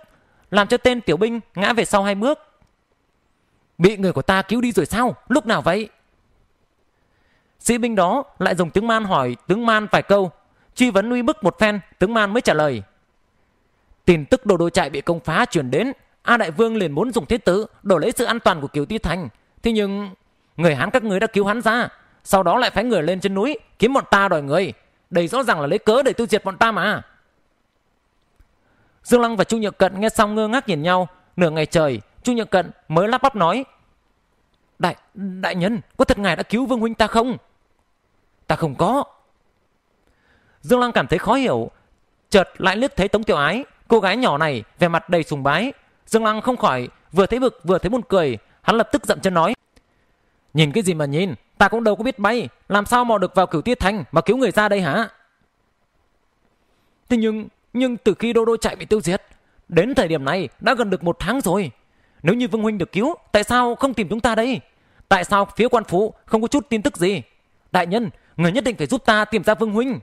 A: làm cho tên tiểu binh ngã về sau hai bước bị người của ta cứu đi rồi sao lúc nào vậy sĩ binh đó lại dùng tiếng man hỏi tướng man vài câu truy vấn uy bức một phen tướng man mới trả lời tin tức đồ đô trại bị công phá truyền đến a đại vương liền muốn dùng thế tử đổi lấy sự an toàn của kiều ti thành thế nhưng người hán các người đã cứu hắn ra sau đó lại phái người lên trên núi kiếm bọn ta đòi người đây rõ ràng là lấy cớ để tiêu diệt bọn ta mà dương lăng và chu nhật cận nghe xong ngơ ngác nhìn nhau nửa ngày trời chu nhật cận mới lắp bắp nói đại đại nhân có thật ngài đã cứu vương huynh ta không ta không có Dương Lăng cảm thấy khó hiểu, chợt lại liếc thấy Tống Tiểu Ái, cô gái nhỏ này vẻ mặt đầy sùng bái. Dương Lăng không khỏi vừa thấy bực vừa thấy buồn cười, hắn lập tức giận chân nói: "Nhìn cái gì mà nhìn, ta cũng đâu có biết bay, làm sao mò được vào Cửu Tiết Thành mà cứu người ra đây hả?" Thế nhưng, nhưng từ khi Đô Đô chạy bị tiêu diệt, đến thời điểm này đã gần được một tháng rồi. Nếu như Vương Huynh được cứu, tại sao không tìm chúng ta đây? Tại sao phía quan phủ không có chút tin tức gì? Đại nhân, người nhất định phải giúp ta tìm ra Vương Huynh.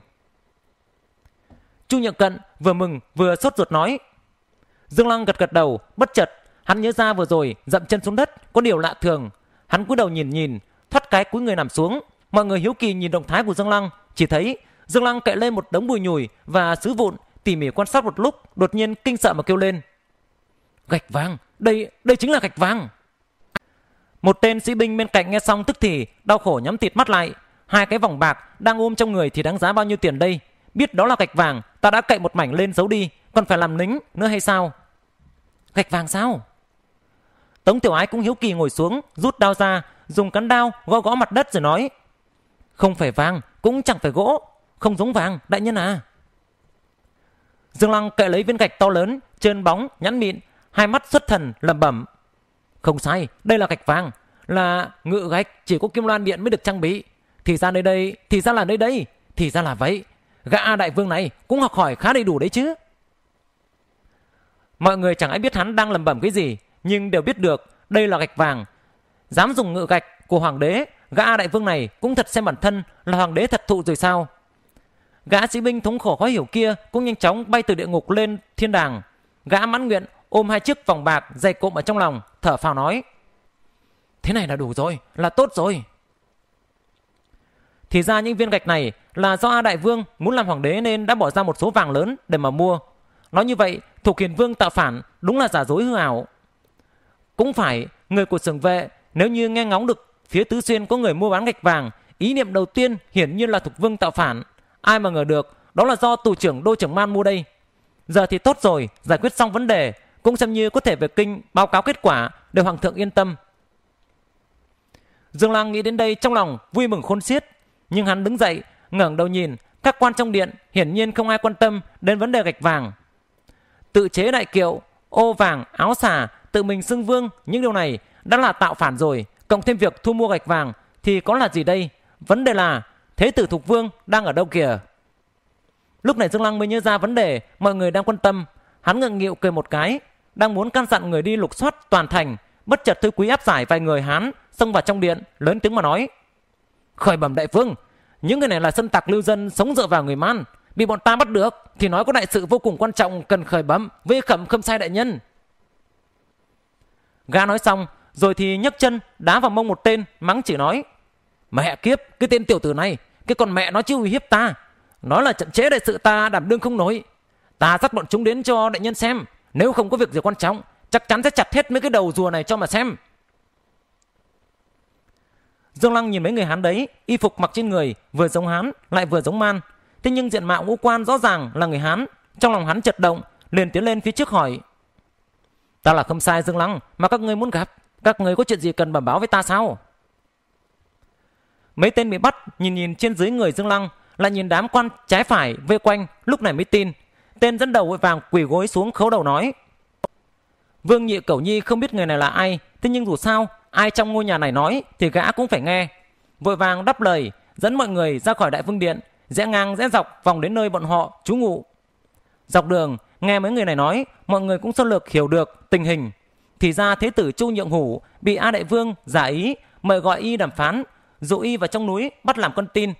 A: Chu Nhật Cận vừa mừng vừa sốt ruột nói. Dương Lăng gật gật đầu, bất chợt hắn nhớ ra vừa rồi dậm chân xuống đất có điều lạ thường. Hắn cúi đầu nhìn nhìn, thoát cái cúi người nằm xuống. Mọi người hiếu kỳ nhìn động thái của Dương Lăng, chỉ thấy Dương Lăng kệ lên một đống bùi nhùi và sứ vụn, tỉ mỉ quan sát một lúc, đột nhiên kinh sợ mà kêu lên. Gạch vàng, đây đây chính là gạch vàng. Một tên sĩ binh bên cạnh nghe xong tức thì đau khổ nhắm tịt mắt lại, hai cái vòng bạc đang ôm trong người thì đáng giá bao nhiêu tiền đây? Biết đó là gạch vàng, ta đã cậy một mảnh lên giấu đi, còn phải làm lính nữa hay sao? Gạch vàng sao? Tống Tiểu Ái cũng hiếu kỳ ngồi xuống, rút đao ra, dùng cán đao gõ gõ mặt đất rồi nói. Không phải vàng, cũng chẳng phải gỗ, không giống vàng, đại nhân à. Dương Lăng cậy lấy viên gạch to lớn, trơn bóng, nhắn mịn, hai mắt xuất thần, lẩm bẩm. Không sai, đây là gạch vàng, là ngự gạch chỉ có kim loan điện mới được trang bị. Thì ra nơi đây, thì ra là nơi đây, thì ra là vậy, gã đại vương này cũng học hỏi khá đầy đủ đấy chứ. Mọi người chẳng ai biết hắn đang lầm bẩm cái gì, nhưng đều biết được đây là gạch vàng. Dám dùng ngự gạch của hoàng đế, gã đại vương này cũng thật xem bản thân là hoàng đế thật thụ rồi sao. Gã sĩ binh thống khổ khó hiểu kia cũng nhanh chóng bay từ địa ngục lên thiên đàng. Gã mãn nguyện ôm hai chiếc vòng bạc dày cộm ở trong lòng, thở phào nói. Thế này là đủ rồi, là tốt rồi. Thì ra những viên gạch này là do A Đại Vương muốn làm hoàng đế nên đã bỏ ra một số vàng lớn để mà mua. Nói như vậy, Thục Hiền Vương tạo phản đúng là giả dối hư ảo. Cũng phải, người của sừng vệ nếu như nghe ngóng được phía Tứ Xuyên có người mua bán gạch vàng, ý niệm đầu tiên hiển nhiên là Thục Vương tạo phản. Ai mà ngờ được, đó là do tù trưởng đô trưởng Man mua đây. Giờ thì tốt rồi, giải quyết xong vấn đề, cũng xem như có thể về kinh báo cáo kết quả để Hoàng thượng yên tâm. Dương Lang nghĩ đến đây trong lòng vui mừng khôn xiết, nhưng hắn đứng dậy, ngẩng đầu nhìn, các quan trong điện hiển nhiên không ai quan tâm đến vấn đề gạch vàng. Tự chế đại kiệu, ô vàng, áo xà, tự mình xưng vương, những điều này đã là tạo phản rồi, cộng thêm việc thu mua gạch vàng thì có là gì đây? Vấn đề là thế tử thục vương đang ở đâu kìa? Lúc này Dương Lăng mới nhớ ra vấn đề mọi người đang quan tâm. Hắn ngượng nghịu cười một cái, đang muốn căn dặn người đi lục soát toàn thành, bất chợt thư quý áp giải vài người hán xông vào trong điện, lớn tiếng mà nói khởi bẩm đại vương những người này là sân tặc lưu dân sống dựa vào người man bị bọn ta bắt được thì nói có đại sự vô cùng quan trọng cần khởi bẩm với khẩm khâm sai đại nhân ga nói xong rồi thì nhấc chân đá vào mông một tên mắng chỉ nói mẹ kiếp cái tên tiểu tử này cái con mẹ nó chứ uy hiếp ta nó là chậm chế đại sự ta đảm đương không nổi ta dắt bọn chúng đến cho đại nhân xem nếu không có việc gì quan trọng chắc chắn sẽ chặt hết mấy cái đầu rùa này cho mà xem Dương Lăng nhìn mấy người Hán đấy, y phục mặc trên người vừa giống Hán lại vừa giống man, thế nhưng diện mạo ngũ quan rõ ràng là người Hán, trong lòng hắn chật động, liền tiến lên phía trước hỏi: "Ta là không sai Dương Lăng, mà các ngươi muốn gặp, các ngươi có chuyện gì cần bẩm báo với ta sao?" Mấy tên bị bắt nhìn nhìn trên dưới người Dương Lăng, lại nhìn đám quan trái phải vây quanh, lúc này mới tin. Tên dẫn đầu vội vàng quỳ gối xuống khấu đầu nói: Vương Nhị Cẩu Nhi không biết người này là ai, thế nhưng dù sao ai trong ngôi nhà này nói thì gã cũng phải nghe. Vội vàng đáp lời, dẫn mọi người ra khỏi đại vương điện, rẽ ngang rẽ dọc vòng đến nơi bọn họ trú ngụ. Dọc đường, nghe mấy người này nói, mọi người cũng sơ lược hiểu được tình hình. Thì ra thế tử Chu Nhượng Hủ bị A Đại Vương giả ý mời gọi y đàm phán, dụ y vào trong núi bắt làm con tin.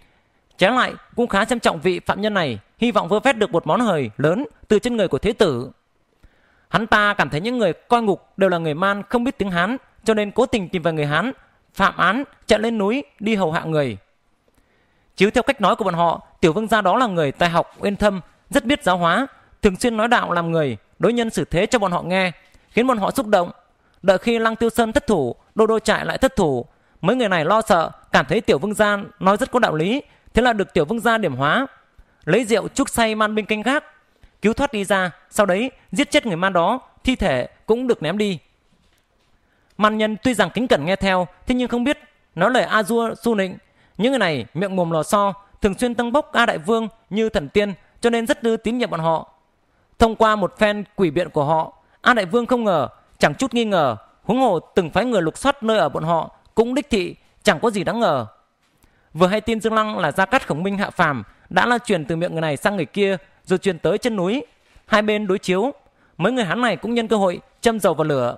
A: Trái lại, cũng khá xem trọng vị phạm nhân này, hy vọng vơ vét được một món hời lớn từ trên người của thế tử. Hắn ta cảm thấy những người coi ngục đều là người man không biết tiếng Hán, cho nên cố tình tìm về người Hán, phạm án, chạy lên núi, đi hầu hạ người. Chứ theo cách nói của bọn họ, tiểu vương gia đó là người tài học, uyên thâm, rất biết giáo hóa, thường xuyên nói đạo làm người, đối nhân xử thế cho bọn họ nghe, khiến bọn họ xúc động. Đợi khi Lăng Tiêu Sơn thất thủ, Đô Đô trại lại thất thủ, mấy người này lo sợ, cảm thấy tiểu vương gia nói rất có đạo lý, thế là được tiểu vương gia điểm hóa. Lấy rượu chúc say man binh canh gác, cứu thoát đi ra, sau đấy giết chết người man đó, thi thể cũng được ném đi. Man nhân tuy rằng kính cẩn nghe theo, thế nhưng không biết nói lời A Dua Su Nịnh. Những người này miệng mồm lò xo, thường xuyên tăng bốc A Đại Vương như thần tiên, cho nên rất đưa tín nhiệm bọn họ. Thông qua một phen quỷ biện của họ, A Đại Vương không ngờ, chẳng chút nghi ngờ, huống hồ từng phái người lục soát nơi ở bọn họ cũng đích thị, chẳng có gì đáng ngờ. Vừa hay tin Dương Lăng là Gia Cát Khổng Minh hạ phàm đã lan truyền từ miệng người này sang người kia, rồi truyền tới chân núi. Hai bên đối chiếu, mấy người hắn này cũng nhân cơ hội châm dầu vào lửa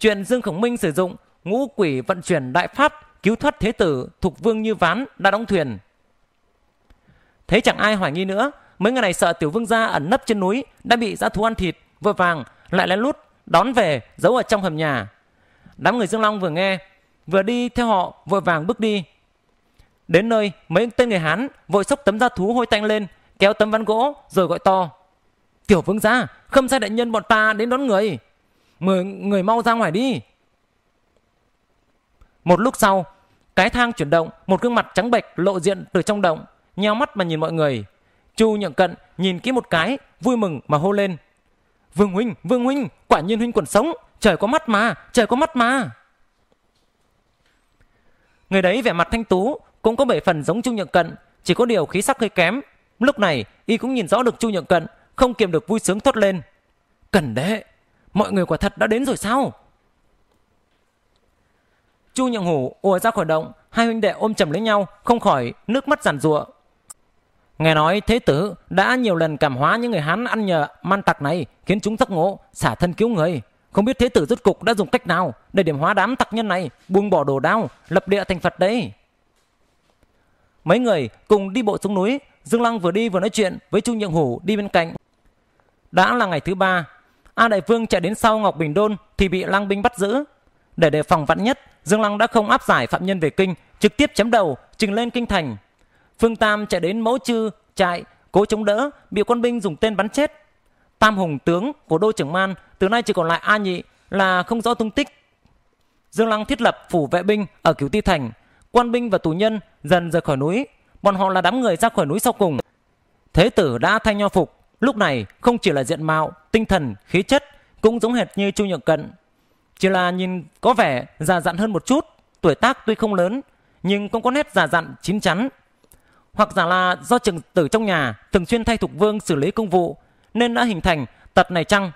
A: Chuyện Dương Khổng Minh sử dụng ngũ quỷ vận chuyển đại pháp cứu thoát thế tử thuộc vương như ván đã đóng thuyền. Thế chẳng ai hoài nghi nữa, mấy người này sợ tiểu vương gia ẩn nấp trên núi đã bị dã thú ăn thịt, vội vàng lại lén lút đón về giấu ở trong hầm nhà. Đám người Dương Long vừa nghe, vừa đi theo họ vội vàng bước đi. Đến nơi, mấy tên người Hán vội xốc tấm da thú hôi tanh lên, kéo tấm ván gỗ rồi gọi to. Tiểu vương gia, không sai đại nhân bọn ta đến đón người. Mời người mau ra ngoài đi. Một lúc sau, cái thang chuyển động, một gương mặt trắng bệch lộ diện từ trong động, nheo mắt mà nhìn mọi người. Chu nhượng cận nhìn kỹ một cái, vui mừng mà hô lên. Vương huynh, Vương huynh, quả nhiên huynh còn sống, trời có mắt mà, trời có mắt mà. Người đấy vẻ mặt thanh tú, cũng có bảy phần giống Chu nhượng cận, chỉ có điều khí sắc hơi kém. Lúc này, y cũng nhìn rõ được Chu nhượng cận, không kiềm được vui sướng thốt lên. Cần đấy, Mọi người quả thật đã đến rồi sao? Chu Nhượng Hủ ùa ra khỏi động, hai huynh đệ ôm chầm lấy nhau, không khỏi nước mắt giàn giụa. Nghe nói Thế Tử đã nhiều lần cảm hóa những người Hán ăn nhờ man tặc này, khiến chúng thất ngộ, xả thân cứu người. Không biết Thế Tử rốt cục đã dùng cách nào để điểm hóa đám tặc nhân này, buông bỏ đồ đao, lập địa thành Phật đấy. Mấy người cùng đi bộ xuống núi, Dương Lăng vừa đi vừa nói chuyện với Chu Nhượng Hủ đi bên cạnh. Đã là ngày thứ ba, A Đại Vương chạy đến sau Ngọc Bình Đôn thì bị Lăng binh bắt giữ. Để đề phòng vạn nhất, Dương Lăng đã không áp giải phạm nhân về kinh, trực tiếp chém đầu, trừng lên kinh thành. Phương Tam chạy đến mẫu chư, chạy, cố chống đỡ, bị quân binh dùng tên bắn chết. Tam Hùng tướng của đô trưởng Man từ nay chỉ còn lại A Nhị là không rõ tung tích. Dương Lăng thiết lập phủ vệ binh ở Cửu Ti Thành, quan binh và tù nhân dần rời khỏi núi, bọn họ là đám người ra khỏi núi sau cùng. Thế tử đã thay nho phục, Lúc này không chỉ là diện mạo, tinh thần, khí chất cũng giống hệt như Chu nhượng Cận. Chỉ là nhìn có vẻ già dặn hơn một chút, tuổi tác tuy không lớn nhưng cũng có nét già dặn chín chắn. Hoặc giả là do trường tử trong nhà thường xuyên thay Thục Vương xử lý công vụ nên đã hình thành tật này chăng?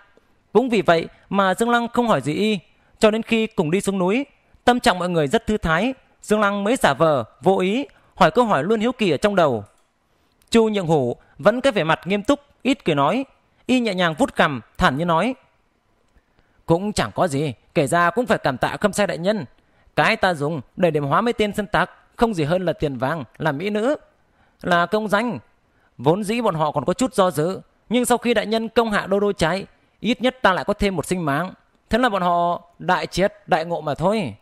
A: Cũng vì vậy mà Dương Lăng không hỏi gì y cho đến khi cùng đi xuống núi. Tâm trạng mọi người rất thư thái, Dương Lăng mới giả vờ, vô ý hỏi câu hỏi luôn hiếu kỳ ở trong đầu. Chu Nhượng Hủ vẫn cái vẻ mặt nghiêm túc ít cười nói y nhẹ nhàng vút cằm thản như nói cũng chẳng có gì kể ra cũng phải cảm tạ khâm sai đại nhân cái ta dùng để điểm hóa mấy tên sân tặc không gì hơn là tiền vàng là mỹ nữ là công danh vốn dĩ bọn họ còn có chút do dự nhưng sau khi đại nhân công hạ đô đô trái ít nhất ta lại có thêm một sinh mạng thế là bọn họ đại triệt đại ngộ mà thôi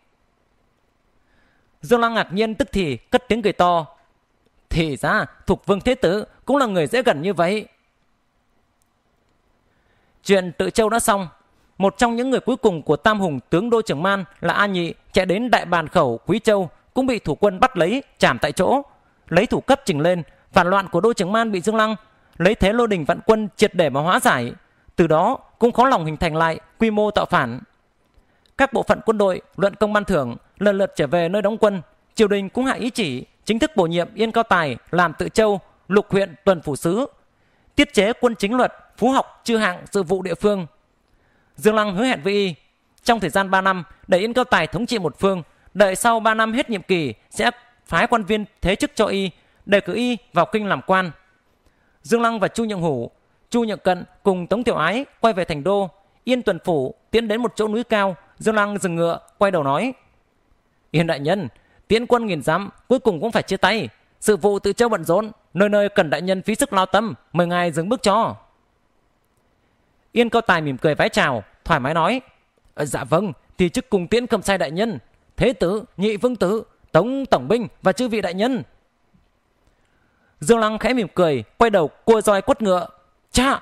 A: dương Lang ngạc nhiên tức thì cất tiếng cười to thì ra thục vương thế tử cũng là người dễ gần như vậy Chuyện tự châu đã xong, một trong những người cuối cùng của Tam Hùng tướng Đô Trưởng Man là A Nhị chạy đến đại bàn khẩu Quý Châu cũng bị thủ quân bắt lấy, chạm tại chỗ. Lấy thủ cấp chỉnh lên, phản loạn của Đô Trưởng Man bị Dương Lăng, lấy thế lô đình vạn quân triệt để mà hóa giải. Từ đó cũng khó lòng hình thành lại quy mô tạo phản. Các bộ phận quân đội, luận công ban thưởng lần lượt trở về nơi đóng quân. Triều đình cũng hạ ý chỉ chính thức bổ nhiệm Yên Cao Tài làm tự châu, lục huyện tuần phủ sứ tiết chế quân chính luật, phú học, chư hạng, sự vụ địa phương. Dương Lăng hứa hẹn với y, trong thời gian 3 năm để Yên Cao Tài thống trị một phương, đợi sau 3 năm hết nhiệm kỳ sẽ phái quan viên thế chức cho y, đề cử y vào kinh làm quan. Dương Lăng và Chu Nhượng Hủ, Chu Nhượng Cận cùng Tống Tiểu Ái quay về thành đô, Yên Tuần Phủ tiến đến một chỗ núi cao, Dương Lăng dừng ngựa, quay đầu nói. Yên đại nhân, tiến quân nghìn dặm cuối cùng cũng phải chia tay, sự vụ tự châu bận rộn, nơi nơi cần đại nhân phí sức lao tâm mời ngài dừng bước cho yên cao tài mỉm cười vái chào thoải mái nói ờ, dạ vâng thì chức cùng tiễn cầm sai đại nhân thế tử nhị vương tử tống tổng binh và chư vị đại nhân dương lăng khẽ mỉm cười quay đầu cua roi quất ngựa cha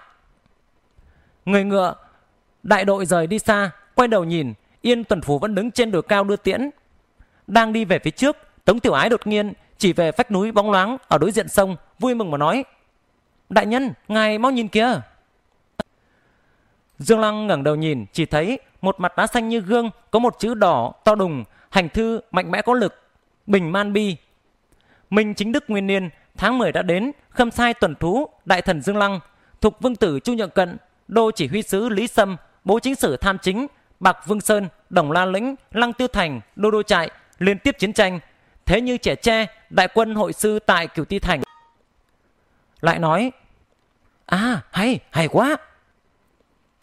A: người ngựa đại đội rời đi xa quay đầu nhìn yên tuần phủ vẫn đứng trên đồi cao đưa tiễn đang đi về phía trước tống tiểu ái đột nhiên chỉ về vách núi bóng loáng ở đối diện sông, vui mừng mà nói. Đại nhân, ngài mau nhìn kia. Dương Lăng ngẩng đầu nhìn, chỉ thấy một mặt đá xanh như gương, có một chữ đỏ to đùng, hành thư mạnh mẽ có lực, Bình Man Bi. Minh chính đức nguyên niên, tháng 10 đã đến, khâm sai tuần thú, đại thần Dương Lăng, thuộc vương tử Chu Nhượng Cận, đô chỉ huy sứ Lý Sâm, bố chính sử tham chính, Bạc Vương Sơn, Đồng La Lĩnh, Lăng tư Thành, Đô Đô Trại, liên tiếp chiến tranh, Thế như trẻ tre, đại quân hội sư tại Cửu Ti Thành. Lại nói, à hay, hay quá.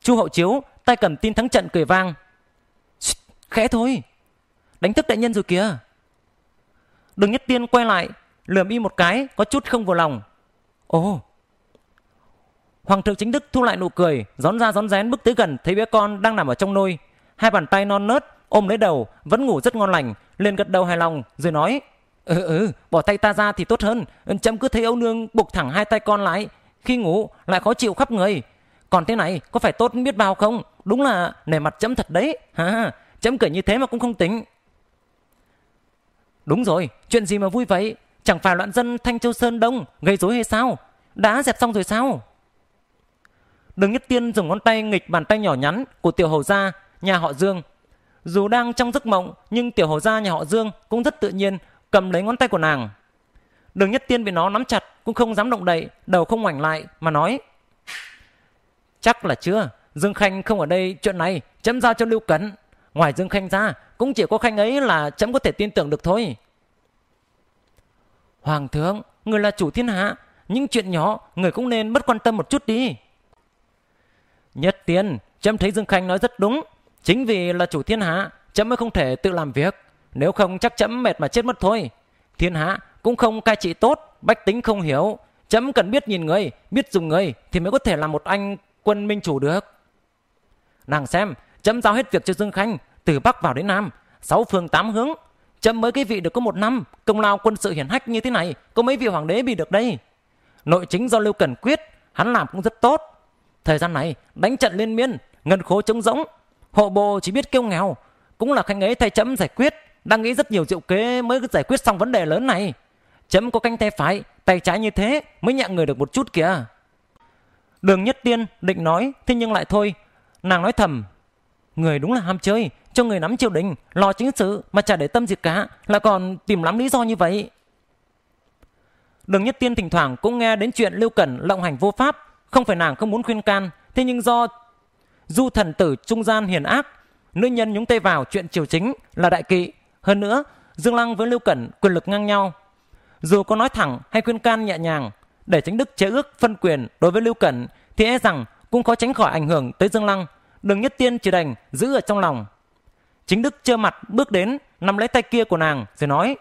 A: Chu Hậu Chiếu tay cầm tin thắng trận cười vang. Khẽ thôi, đánh thức đại nhân rồi kìa. Đường Nhất Tiên quay lại, lườm y một cái, có chút không vừa lòng. Ồ, Hoàng thượng chính đức thu lại nụ cười, rón ra rón rén bước tới gần thấy bé con đang nằm ở trong nôi. Hai bàn tay non nớt ôm lấy đầu, vẫn ngủ rất ngon lành, lên gật đầu hài lòng rồi nói: "Ừ ừ, bỏ tay ta ra thì tốt hơn, chấm cứ thấy ông nương buộc thẳng hai tay con lại, khi ngủ lại khó chịu khắp người. Còn thế này có phải tốt biết bao không? Đúng là nể mặt chấm thật đấy. Ha, chấm cười như thế mà cũng không tính." Đúng rồi, chuyện gì mà vui vậy? Chẳng phải loạn dân Thanh Châu Sơn Đông gây rối hay sao? Đã dẹp xong rồi sao? Đường Nhất Tiên dùng ngón tay nghịch bàn tay nhỏ nhắn của tiểu hầu gia, nhà họ Dương dù đang trong giấc mộng, nhưng tiểu hầu gia nhà họ Dương cũng rất tự nhiên cầm lấy ngón tay của nàng. Đường Nhất Tiên bị nó nắm chặt cũng không dám động đậy, đầu không ngoảnh lại mà nói: "Chắc là chưa, Dương Khanh không ở đây, chuyện này chấm giao cho Lưu Cẩn, ngoài Dương Khanh ra, cũng chỉ có Khanh ấy là chấm có thể tin tưởng được thôi." Hoàng thượng, người là chủ thiên hạ, những chuyện nhỏ người cũng nên bất quan tâm một chút đi. Nhất Tiên, chấm thấy Dương Khanh nói rất đúng, Chính vì là chủ thiên hạ, chấm mới không thể tự làm việc. Nếu không chắc chấm mệt mà chết mất thôi. Thiên hạ cũng không cai trị tốt, bách tính không hiểu. Chấm cần biết nhìn người, biết dùng người thì mới có thể làm một anh quân minh chủ được. Nàng xem, chấm giao hết việc cho Dương Khanh, từ Bắc vào đến Nam, sáu phương tám hướng. Chấm mới cái vị được có một năm, công lao quân sự hiển hách như thế này, có mấy vị hoàng đế bị được đây. Nội chính do Lưu Cẩn quyết, hắn làm cũng rất tốt. Thời gian này, đánh trận liên miên, ngân khố trống rỗng, Hộ bộ chỉ biết kêu nghèo, cũng là khanh ấy thay chấm giải quyết, đang nghĩ rất nhiều diệu kế mới giải quyết xong vấn đề lớn này. Chấm có canh tay phải, tay trái như thế mới nhạng người được một chút kìa. Đường Nhất Tiên định nói, thế nhưng lại thôi, nàng nói thầm. Người đúng là ham chơi, cho người nắm triều đình, lo chính sự mà chả để tâm gì cả, là còn tìm lắm lý do như vậy. Đường Nhất Tiên thỉnh thoảng cũng nghe đến chuyện Lưu Cẩn lộng hành vô pháp, không phải nàng không muốn khuyên can, thế nhưng do du thần tử trung gian hiền ác nữ nhân nhúng tay vào chuyện triều chính là đại kỵ hơn nữa dương lăng với lưu cẩn quyền lực ngang nhau dù có nói thẳng hay khuyên can nhẹ nhàng để tránh đức chế ước phân quyền đối với lưu cẩn thì e rằng cũng khó tránh khỏi ảnh hưởng tới dương lăng đừng nhất tiên chỉ đành giữ ở trong lòng chính đức trơ mặt bước đến nắm lấy tay kia của nàng rồi nói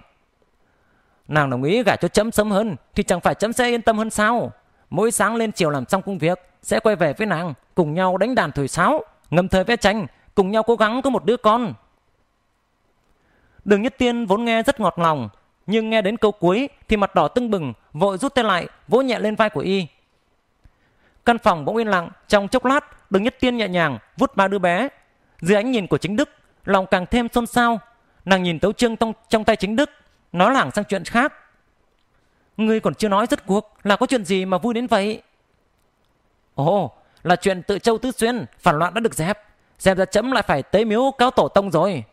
A: nàng đồng ý gả cho chấm sớm hơn thì chẳng phải chấm sẽ yên tâm hơn sao mỗi sáng lên chiều làm xong công việc sẽ quay về với nàng cùng nhau đánh đàn thổi sáo, ngâm thơ vẽ tranh, cùng nhau cố gắng có một đứa con. Đường Nhất Tiên vốn nghe rất ngọt lòng, nhưng nghe đến câu cuối thì mặt đỏ tưng bừng, vội rút tay lại, vỗ nhẹ lên vai của y. Căn phòng bỗng yên lặng, trong chốc lát, Đường Nhất Tiên nhẹ nhàng vuốt ba đứa bé. Dưới ánh nhìn của chính Đức, lòng càng thêm xôn xao. Nàng nhìn tấu chương trong, trong tay chính Đức, nó lảng sang chuyện khác. Ngươi còn chưa nói rất cuộc là có chuyện gì mà vui đến vậy? Ồ, là chuyện tự châu tứ xuyên phản loạn đã được dẹp dẹp ra chấm lại phải tế miếu cáo tổ tông rồi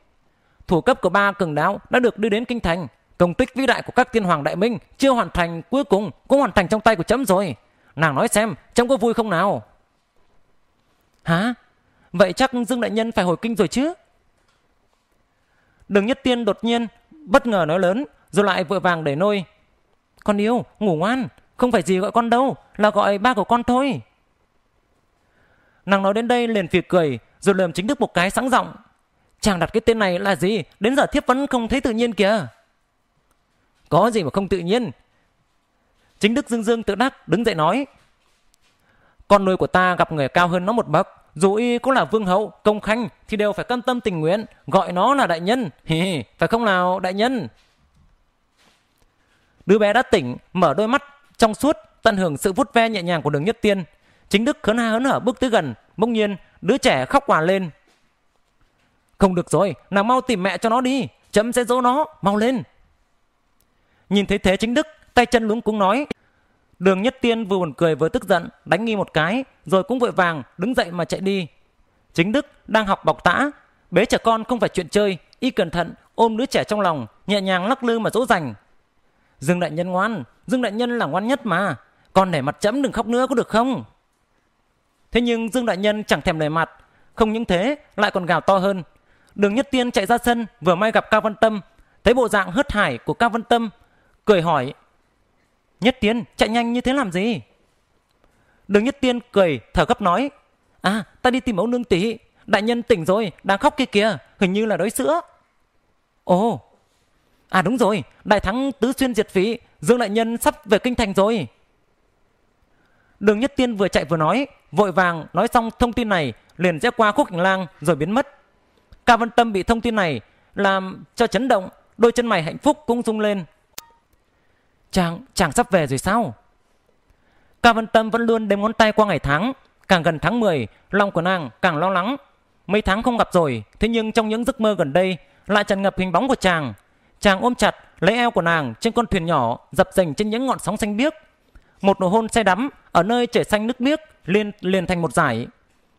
A: thủ cấp của ba cường đáo đã được đưa đến kinh thành công tích vĩ đại của các tiên hoàng đại minh chưa hoàn thành cuối cùng cũng hoàn thành trong tay của chấm rồi nàng nói xem chấm có vui không nào hả vậy chắc dương đại nhân phải hồi kinh rồi chứ đường nhất tiên đột nhiên bất ngờ nói lớn rồi lại vội vàng để nôi con yêu ngủ ngoan không phải gì gọi con đâu là gọi ba của con thôi Nàng nói đến đây liền phì cười, rồi lườm chính đức một cái sáng giọng Chàng đặt cái tên này là gì? Đến giờ thiếp vẫn không thấy tự nhiên kìa. Có gì mà không tự nhiên? Chính đức dương dương tự đắc đứng dậy nói. Con nuôi của ta gặp người cao hơn nó một bậc. Dù y cũng là vương hậu, công khanh thì đều phải cam tâm tình nguyện. Gọi nó là đại nhân. Hì, phải không nào đại nhân? Đứa bé đã tỉnh, mở đôi mắt trong suốt, tận hưởng sự vút ve nhẹ nhàng của đường nhất tiên Chính Đức khấn hớn hở bước tới gần, bỗng nhiên đứa trẻ khóc hòa lên. Không được rồi, nào mau tìm mẹ cho nó đi, chấm sẽ dỗ nó, mau lên. Nhìn thấy thế Chính Đức, tay chân lúng cúng nói. Đường Nhất Tiên vừa buồn cười vừa tức giận, đánh nghi một cái, rồi cũng vội vàng đứng dậy mà chạy đi. Chính Đức đang học bọc tã, bế trẻ con không phải chuyện chơi, y cẩn thận ôm đứa trẻ trong lòng, nhẹ nhàng lắc lư mà dỗ dành. Dương đại nhân ngoan, Dương đại nhân là ngoan nhất mà, con để mặt chấm đừng khóc nữa có được không? Thế nhưng Dương Đại Nhân chẳng thèm nể mặt, không những thế lại còn gào to hơn. Đường Nhất Tiên chạy ra sân vừa may gặp Cao Văn Tâm, thấy bộ dạng hớt hải của Cao Văn Tâm, cười hỏi. Nhất Tiên chạy nhanh như thế làm gì? Đường Nhất Tiên cười thở gấp nói. À ta đi tìm mẫu nương tỷ, đại nhân tỉnh rồi, đang khóc kia kìa, hình như là đói sữa. Ồ, à đúng rồi, đại thắng tứ xuyên diệt phí, Dương Đại Nhân sắp về kinh thành rồi. Đường Nhất Tiên vừa chạy vừa nói, vội vàng nói xong thông tin này liền rẽ qua khúc hành lang rồi biến mất. Cao Văn Tâm bị thông tin này làm cho chấn động, đôi chân mày hạnh phúc cũng rung lên. Chàng, chàng sắp về rồi sao? Cao Văn Tâm vẫn luôn đếm ngón tay qua ngày tháng, càng gần tháng 10, lòng của nàng càng lo lắng. Mấy tháng không gặp rồi, thế nhưng trong những giấc mơ gần đây lại tràn ngập hình bóng của chàng. Chàng ôm chặt lấy eo của nàng trên con thuyền nhỏ dập dềnh trên những ngọn sóng xanh biếc một nụ hôn say đắm ở nơi trời xanh nước biếc liền liền thành một giải.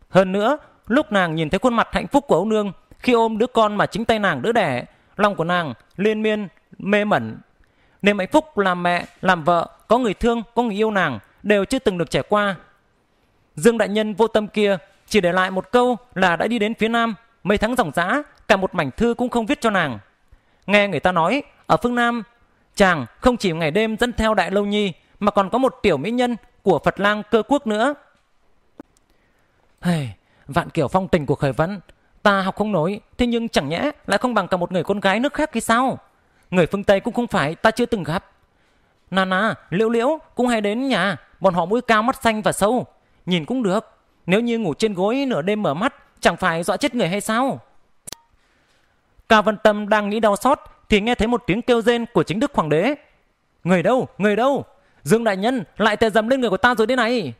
A: Hơn nữa, lúc nàng nhìn thấy khuôn mặt hạnh phúc của ông nương khi ôm đứa con mà chính tay nàng đỡ đẻ, lòng của nàng liên miên mê mẩn. Niềm hạnh phúc làm mẹ, làm vợ, có người thương, có người yêu nàng đều chưa từng được trải qua. Dương đại nhân vô tâm kia chỉ để lại một câu là đã đi đến phía nam mấy tháng dòng dã cả một mảnh thư cũng không viết cho nàng nghe người ta nói ở phương nam chàng không chỉ ngày đêm dẫn theo đại lâu nhi mà còn có một tiểu mỹ nhân của Phật lang cơ quốc nữa. Hey, vạn kiểu phong tình của khởi văn, ta học không nổi, thế nhưng chẳng nhẽ lại không bằng cả một người con gái nước khác hay sao? Người phương Tây cũng không phải ta chưa từng gặp. Nana, liễu liễu cũng hay đến nhà, bọn họ mũi cao mắt xanh và sâu. Nhìn cũng được, nếu như ngủ trên gối nửa đêm mở mắt, chẳng phải dọa chết người hay sao? Cao Văn Tâm đang nghĩ đau xót thì nghe thấy một tiếng kêu rên của chính đức hoàng đế. Người đâu, người đâu? Dương đại nhân lại tè dầm lên người của ta rồi đây này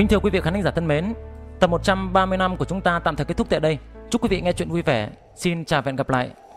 A: Kính thưa quý vị khán giả thân mến, tập 130 năm của chúng ta tạm thời kết thúc tại đây. Chúc quý vị nghe chuyện vui vẻ. Xin chào và hẹn gặp lại.